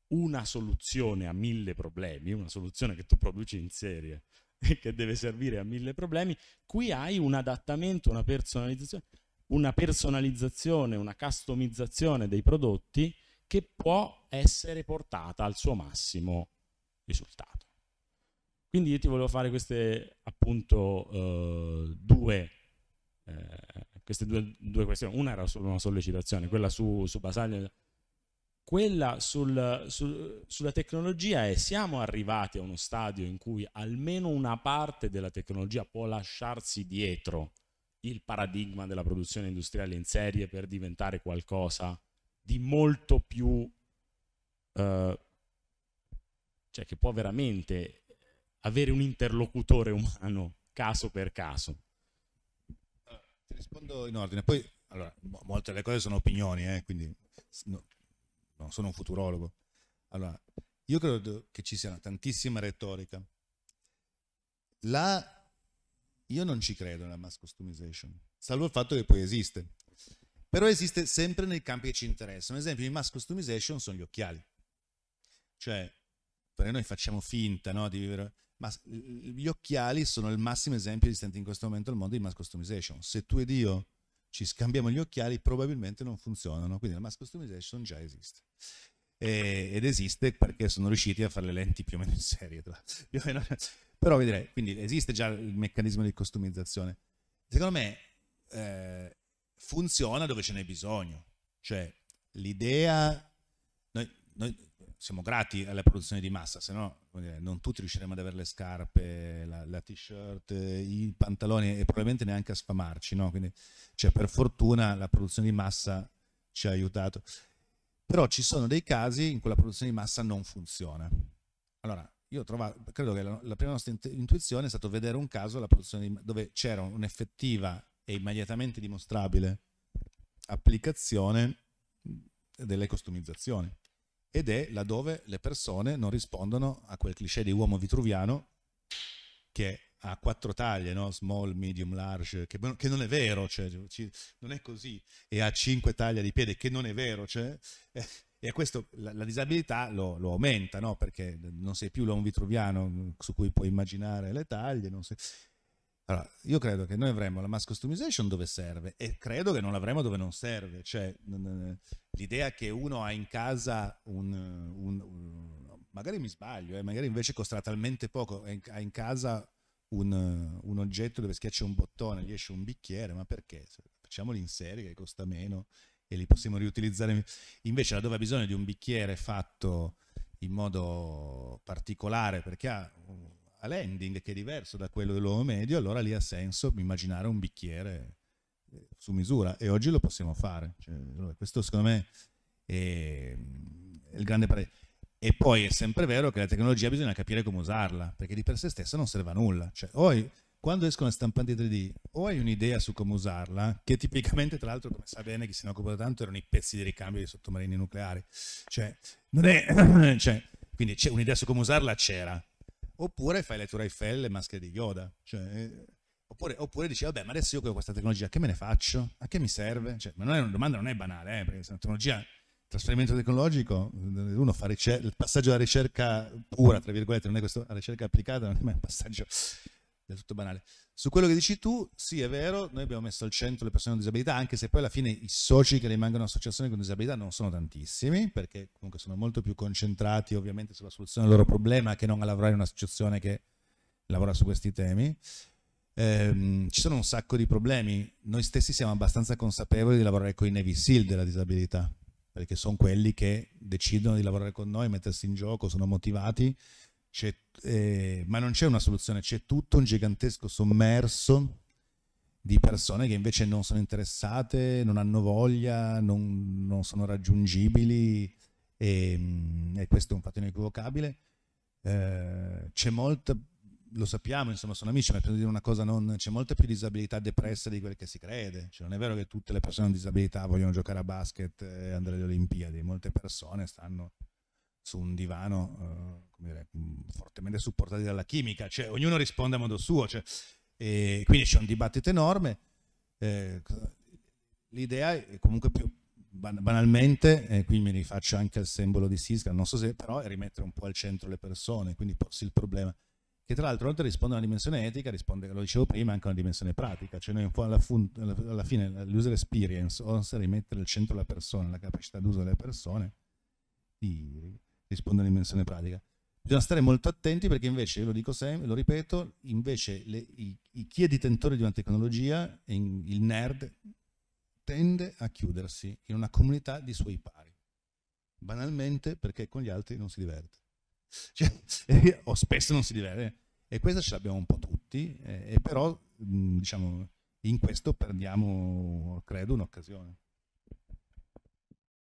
una soluzione a mille problemi, una soluzione che tu produci in serie e che deve servire a mille problemi, qui hai un adattamento, una personalizzazione una personalizzazione, una customizzazione dei prodotti che può essere portata al suo massimo risultato. Quindi io ti volevo fare queste appunto eh, due, eh, queste due, due, questioni. Una era solo una sollecitazione, quella su, su Basaglia. Quella sul, sul, sulla tecnologia è siamo arrivati a uno stadio in cui almeno una parte della tecnologia può lasciarsi dietro il paradigma della produzione industriale in serie per diventare qualcosa di molto più, eh, cioè che può veramente avere un interlocutore umano caso per caso. ti rispondo in ordine, poi allora, molte delle cose sono opinioni, eh, quindi no, non sono un futurologo. Allora, io credo che ci sia una tantissima retorica. La io non ci credo nella mass customization, salvo il fatto che poi esiste. Però esiste sempre nei campi che ci interessano. Un esempio, di mass customization sono gli occhiali. Cioè, noi facciamo finta no, di vivere... Ma gli occhiali sono il massimo esempio esistente in questo momento al mondo di mass customization. Se tu ed io ci scambiamo gli occhiali, probabilmente non funzionano. Quindi la mass customization già esiste eh, ed esiste perché sono riusciti a fare le lenti più o meno in serie. Più o meno, però vedrei, quindi esiste già il meccanismo di customizzazione. Secondo me eh, funziona dove ce n'è bisogno. Cioè l'idea, noi, noi, siamo grati alla produzione di massa, se no non tutti riusciremo ad avere le scarpe, la, la t-shirt, i pantaloni e probabilmente neanche a sfamarci. No? Quindi cioè, per fortuna la produzione di massa ci ha aiutato. Però ci sono dei casi in cui la produzione di massa non funziona. Allora, io trovato, credo che la, la, prima nostra intuizione è stato vedere un caso alla produzione di, dove c'era un'effettiva e immediatamente dimostrabile applicazione delle costumizzazioni ed è laddove le persone non rispondono a quel cliché di uomo vitruviano che ha quattro taglie, no? small, medium, large, che, che non è vero, cioè, ci, non è così, e ha cinque taglie di piede, che non è vero, cioè, eh, e questo la, la disabilità lo, lo aumenta, no? perché non sei più l'on vitruviano su cui puoi immaginare le taglie. Sei... Allora, io credo che noi avremo la mass customization dove serve e credo che non l'avremo dove non serve. Cioè, l'idea che uno ha in casa un, un, un magari mi sbaglio, eh, magari invece costerà talmente poco, ha in casa un, un oggetto dove schiaccia un bottone, gli esce un bicchiere, ma perché? Facciamoli in serie che costa meno e li possiamo riutilizzare. Invece laddove ha bisogno di un bicchiere fatto in modo particolare perché ha un landing che è diverso da quello dell'uomo medio, allora lì ha senso immaginare un bicchiere eh, su misura e oggi lo possiamo fare. Cioè, questo secondo me è il grande parere. E poi è sempre vero che la tecnologia bisogna capire come usarla, perché di per sé stessa non serve a nulla. Cioè, o quando escono le stampanti 3D o hai un'idea su come usarla, che tipicamente tra l'altro come sa bene chi se ne occupa tanto erano i pezzi di ricambio dei sottomarini nucleari, cioè, è, cioè quindi un'idea su come usarla c'era, oppure fai le tour Eiffel, le maschere di Yoda, cioè, eh, oppure, oppure, dici vabbè ma adesso io con questa tecnologia che me ne faccio, a che mi serve? Cioè, ma non è una domanda, non è banale, eh, perché se una tecnologia trasferimento tecnologico, uno fa il passaggio alla ricerca pura, tra virgolette, non è questo, alla ricerca applicata, non è mai un passaggio del tutto banale. Su quello che dici tu, sì, è vero, noi abbiamo messo al centro le persone con disabilità, anche se poi alla fine i soci che rimangono associazioni con disabilità non sono tantissimi, perché comunque sono molto più concentrati ovviamente sulla soluzione del loro problema che non a lavorare in un'associazione che lavora su questi temi. Ehm, ci sono un sacco di problemi, noi stessi siamo abbastanza consapevoli di lavorare con i Navy SEAL della disabilità, perché sono quelli che decidono di lavorare con noi, mettersi in gioco, sono motivati eh, ma non c'è una soluzione, c'è tutto un gigantesco sommerso di persone che invece non sono interessate, non hanno voglia, non, non sono raggiungibili e, ehm, e, questo è un fatto inequivocabile. Eh, c'è molta, lo sappiamo, insomma sono amici, ma per dire una cosa, non, c'è molta più disabilità depressa di quel che si crede, cioè, non è vero che tutte le persone con disabilità vogliono giocare a basket e andare alle Olimpiadi, molte persone stanno su un divano eh, dire, mm, fortemente supportati dalla chimica, cioè ognuno risponde a modo suo, cioè, e quindi c'è un dibattito enorme. Eh, l'idea è comunque più banalmente, e qui mi rifaccio anche al simbolo di Sisca, non so se però è rimettere un po' al centro le persone, quindi porsi il problema che tra l'altro oltre risponde a una dimensione etica, risponde, lo dicevo prima, anche a una dimensione pratica, cioè noi un po' alla, fun- alla fine l'user experience, o se rimettere al centro la persona, la capacità d'uso delle persone, di risponde alla dimensione pratica. Bisogna stare molto attenti perché invece, io lo dico sempre, lo ripeto, invece le, i, i, chi è detentore di una tecnologia, il nerd, tende a chiudersi in una comunità di suoi pari, banalmente perché con gli altri non si diverte, cioè, o spesso non si diverte, e questa ce l'abbiamo un po' tutti, eh, e però mm, diciamo, in questo perdiamo, credo, un'occasione.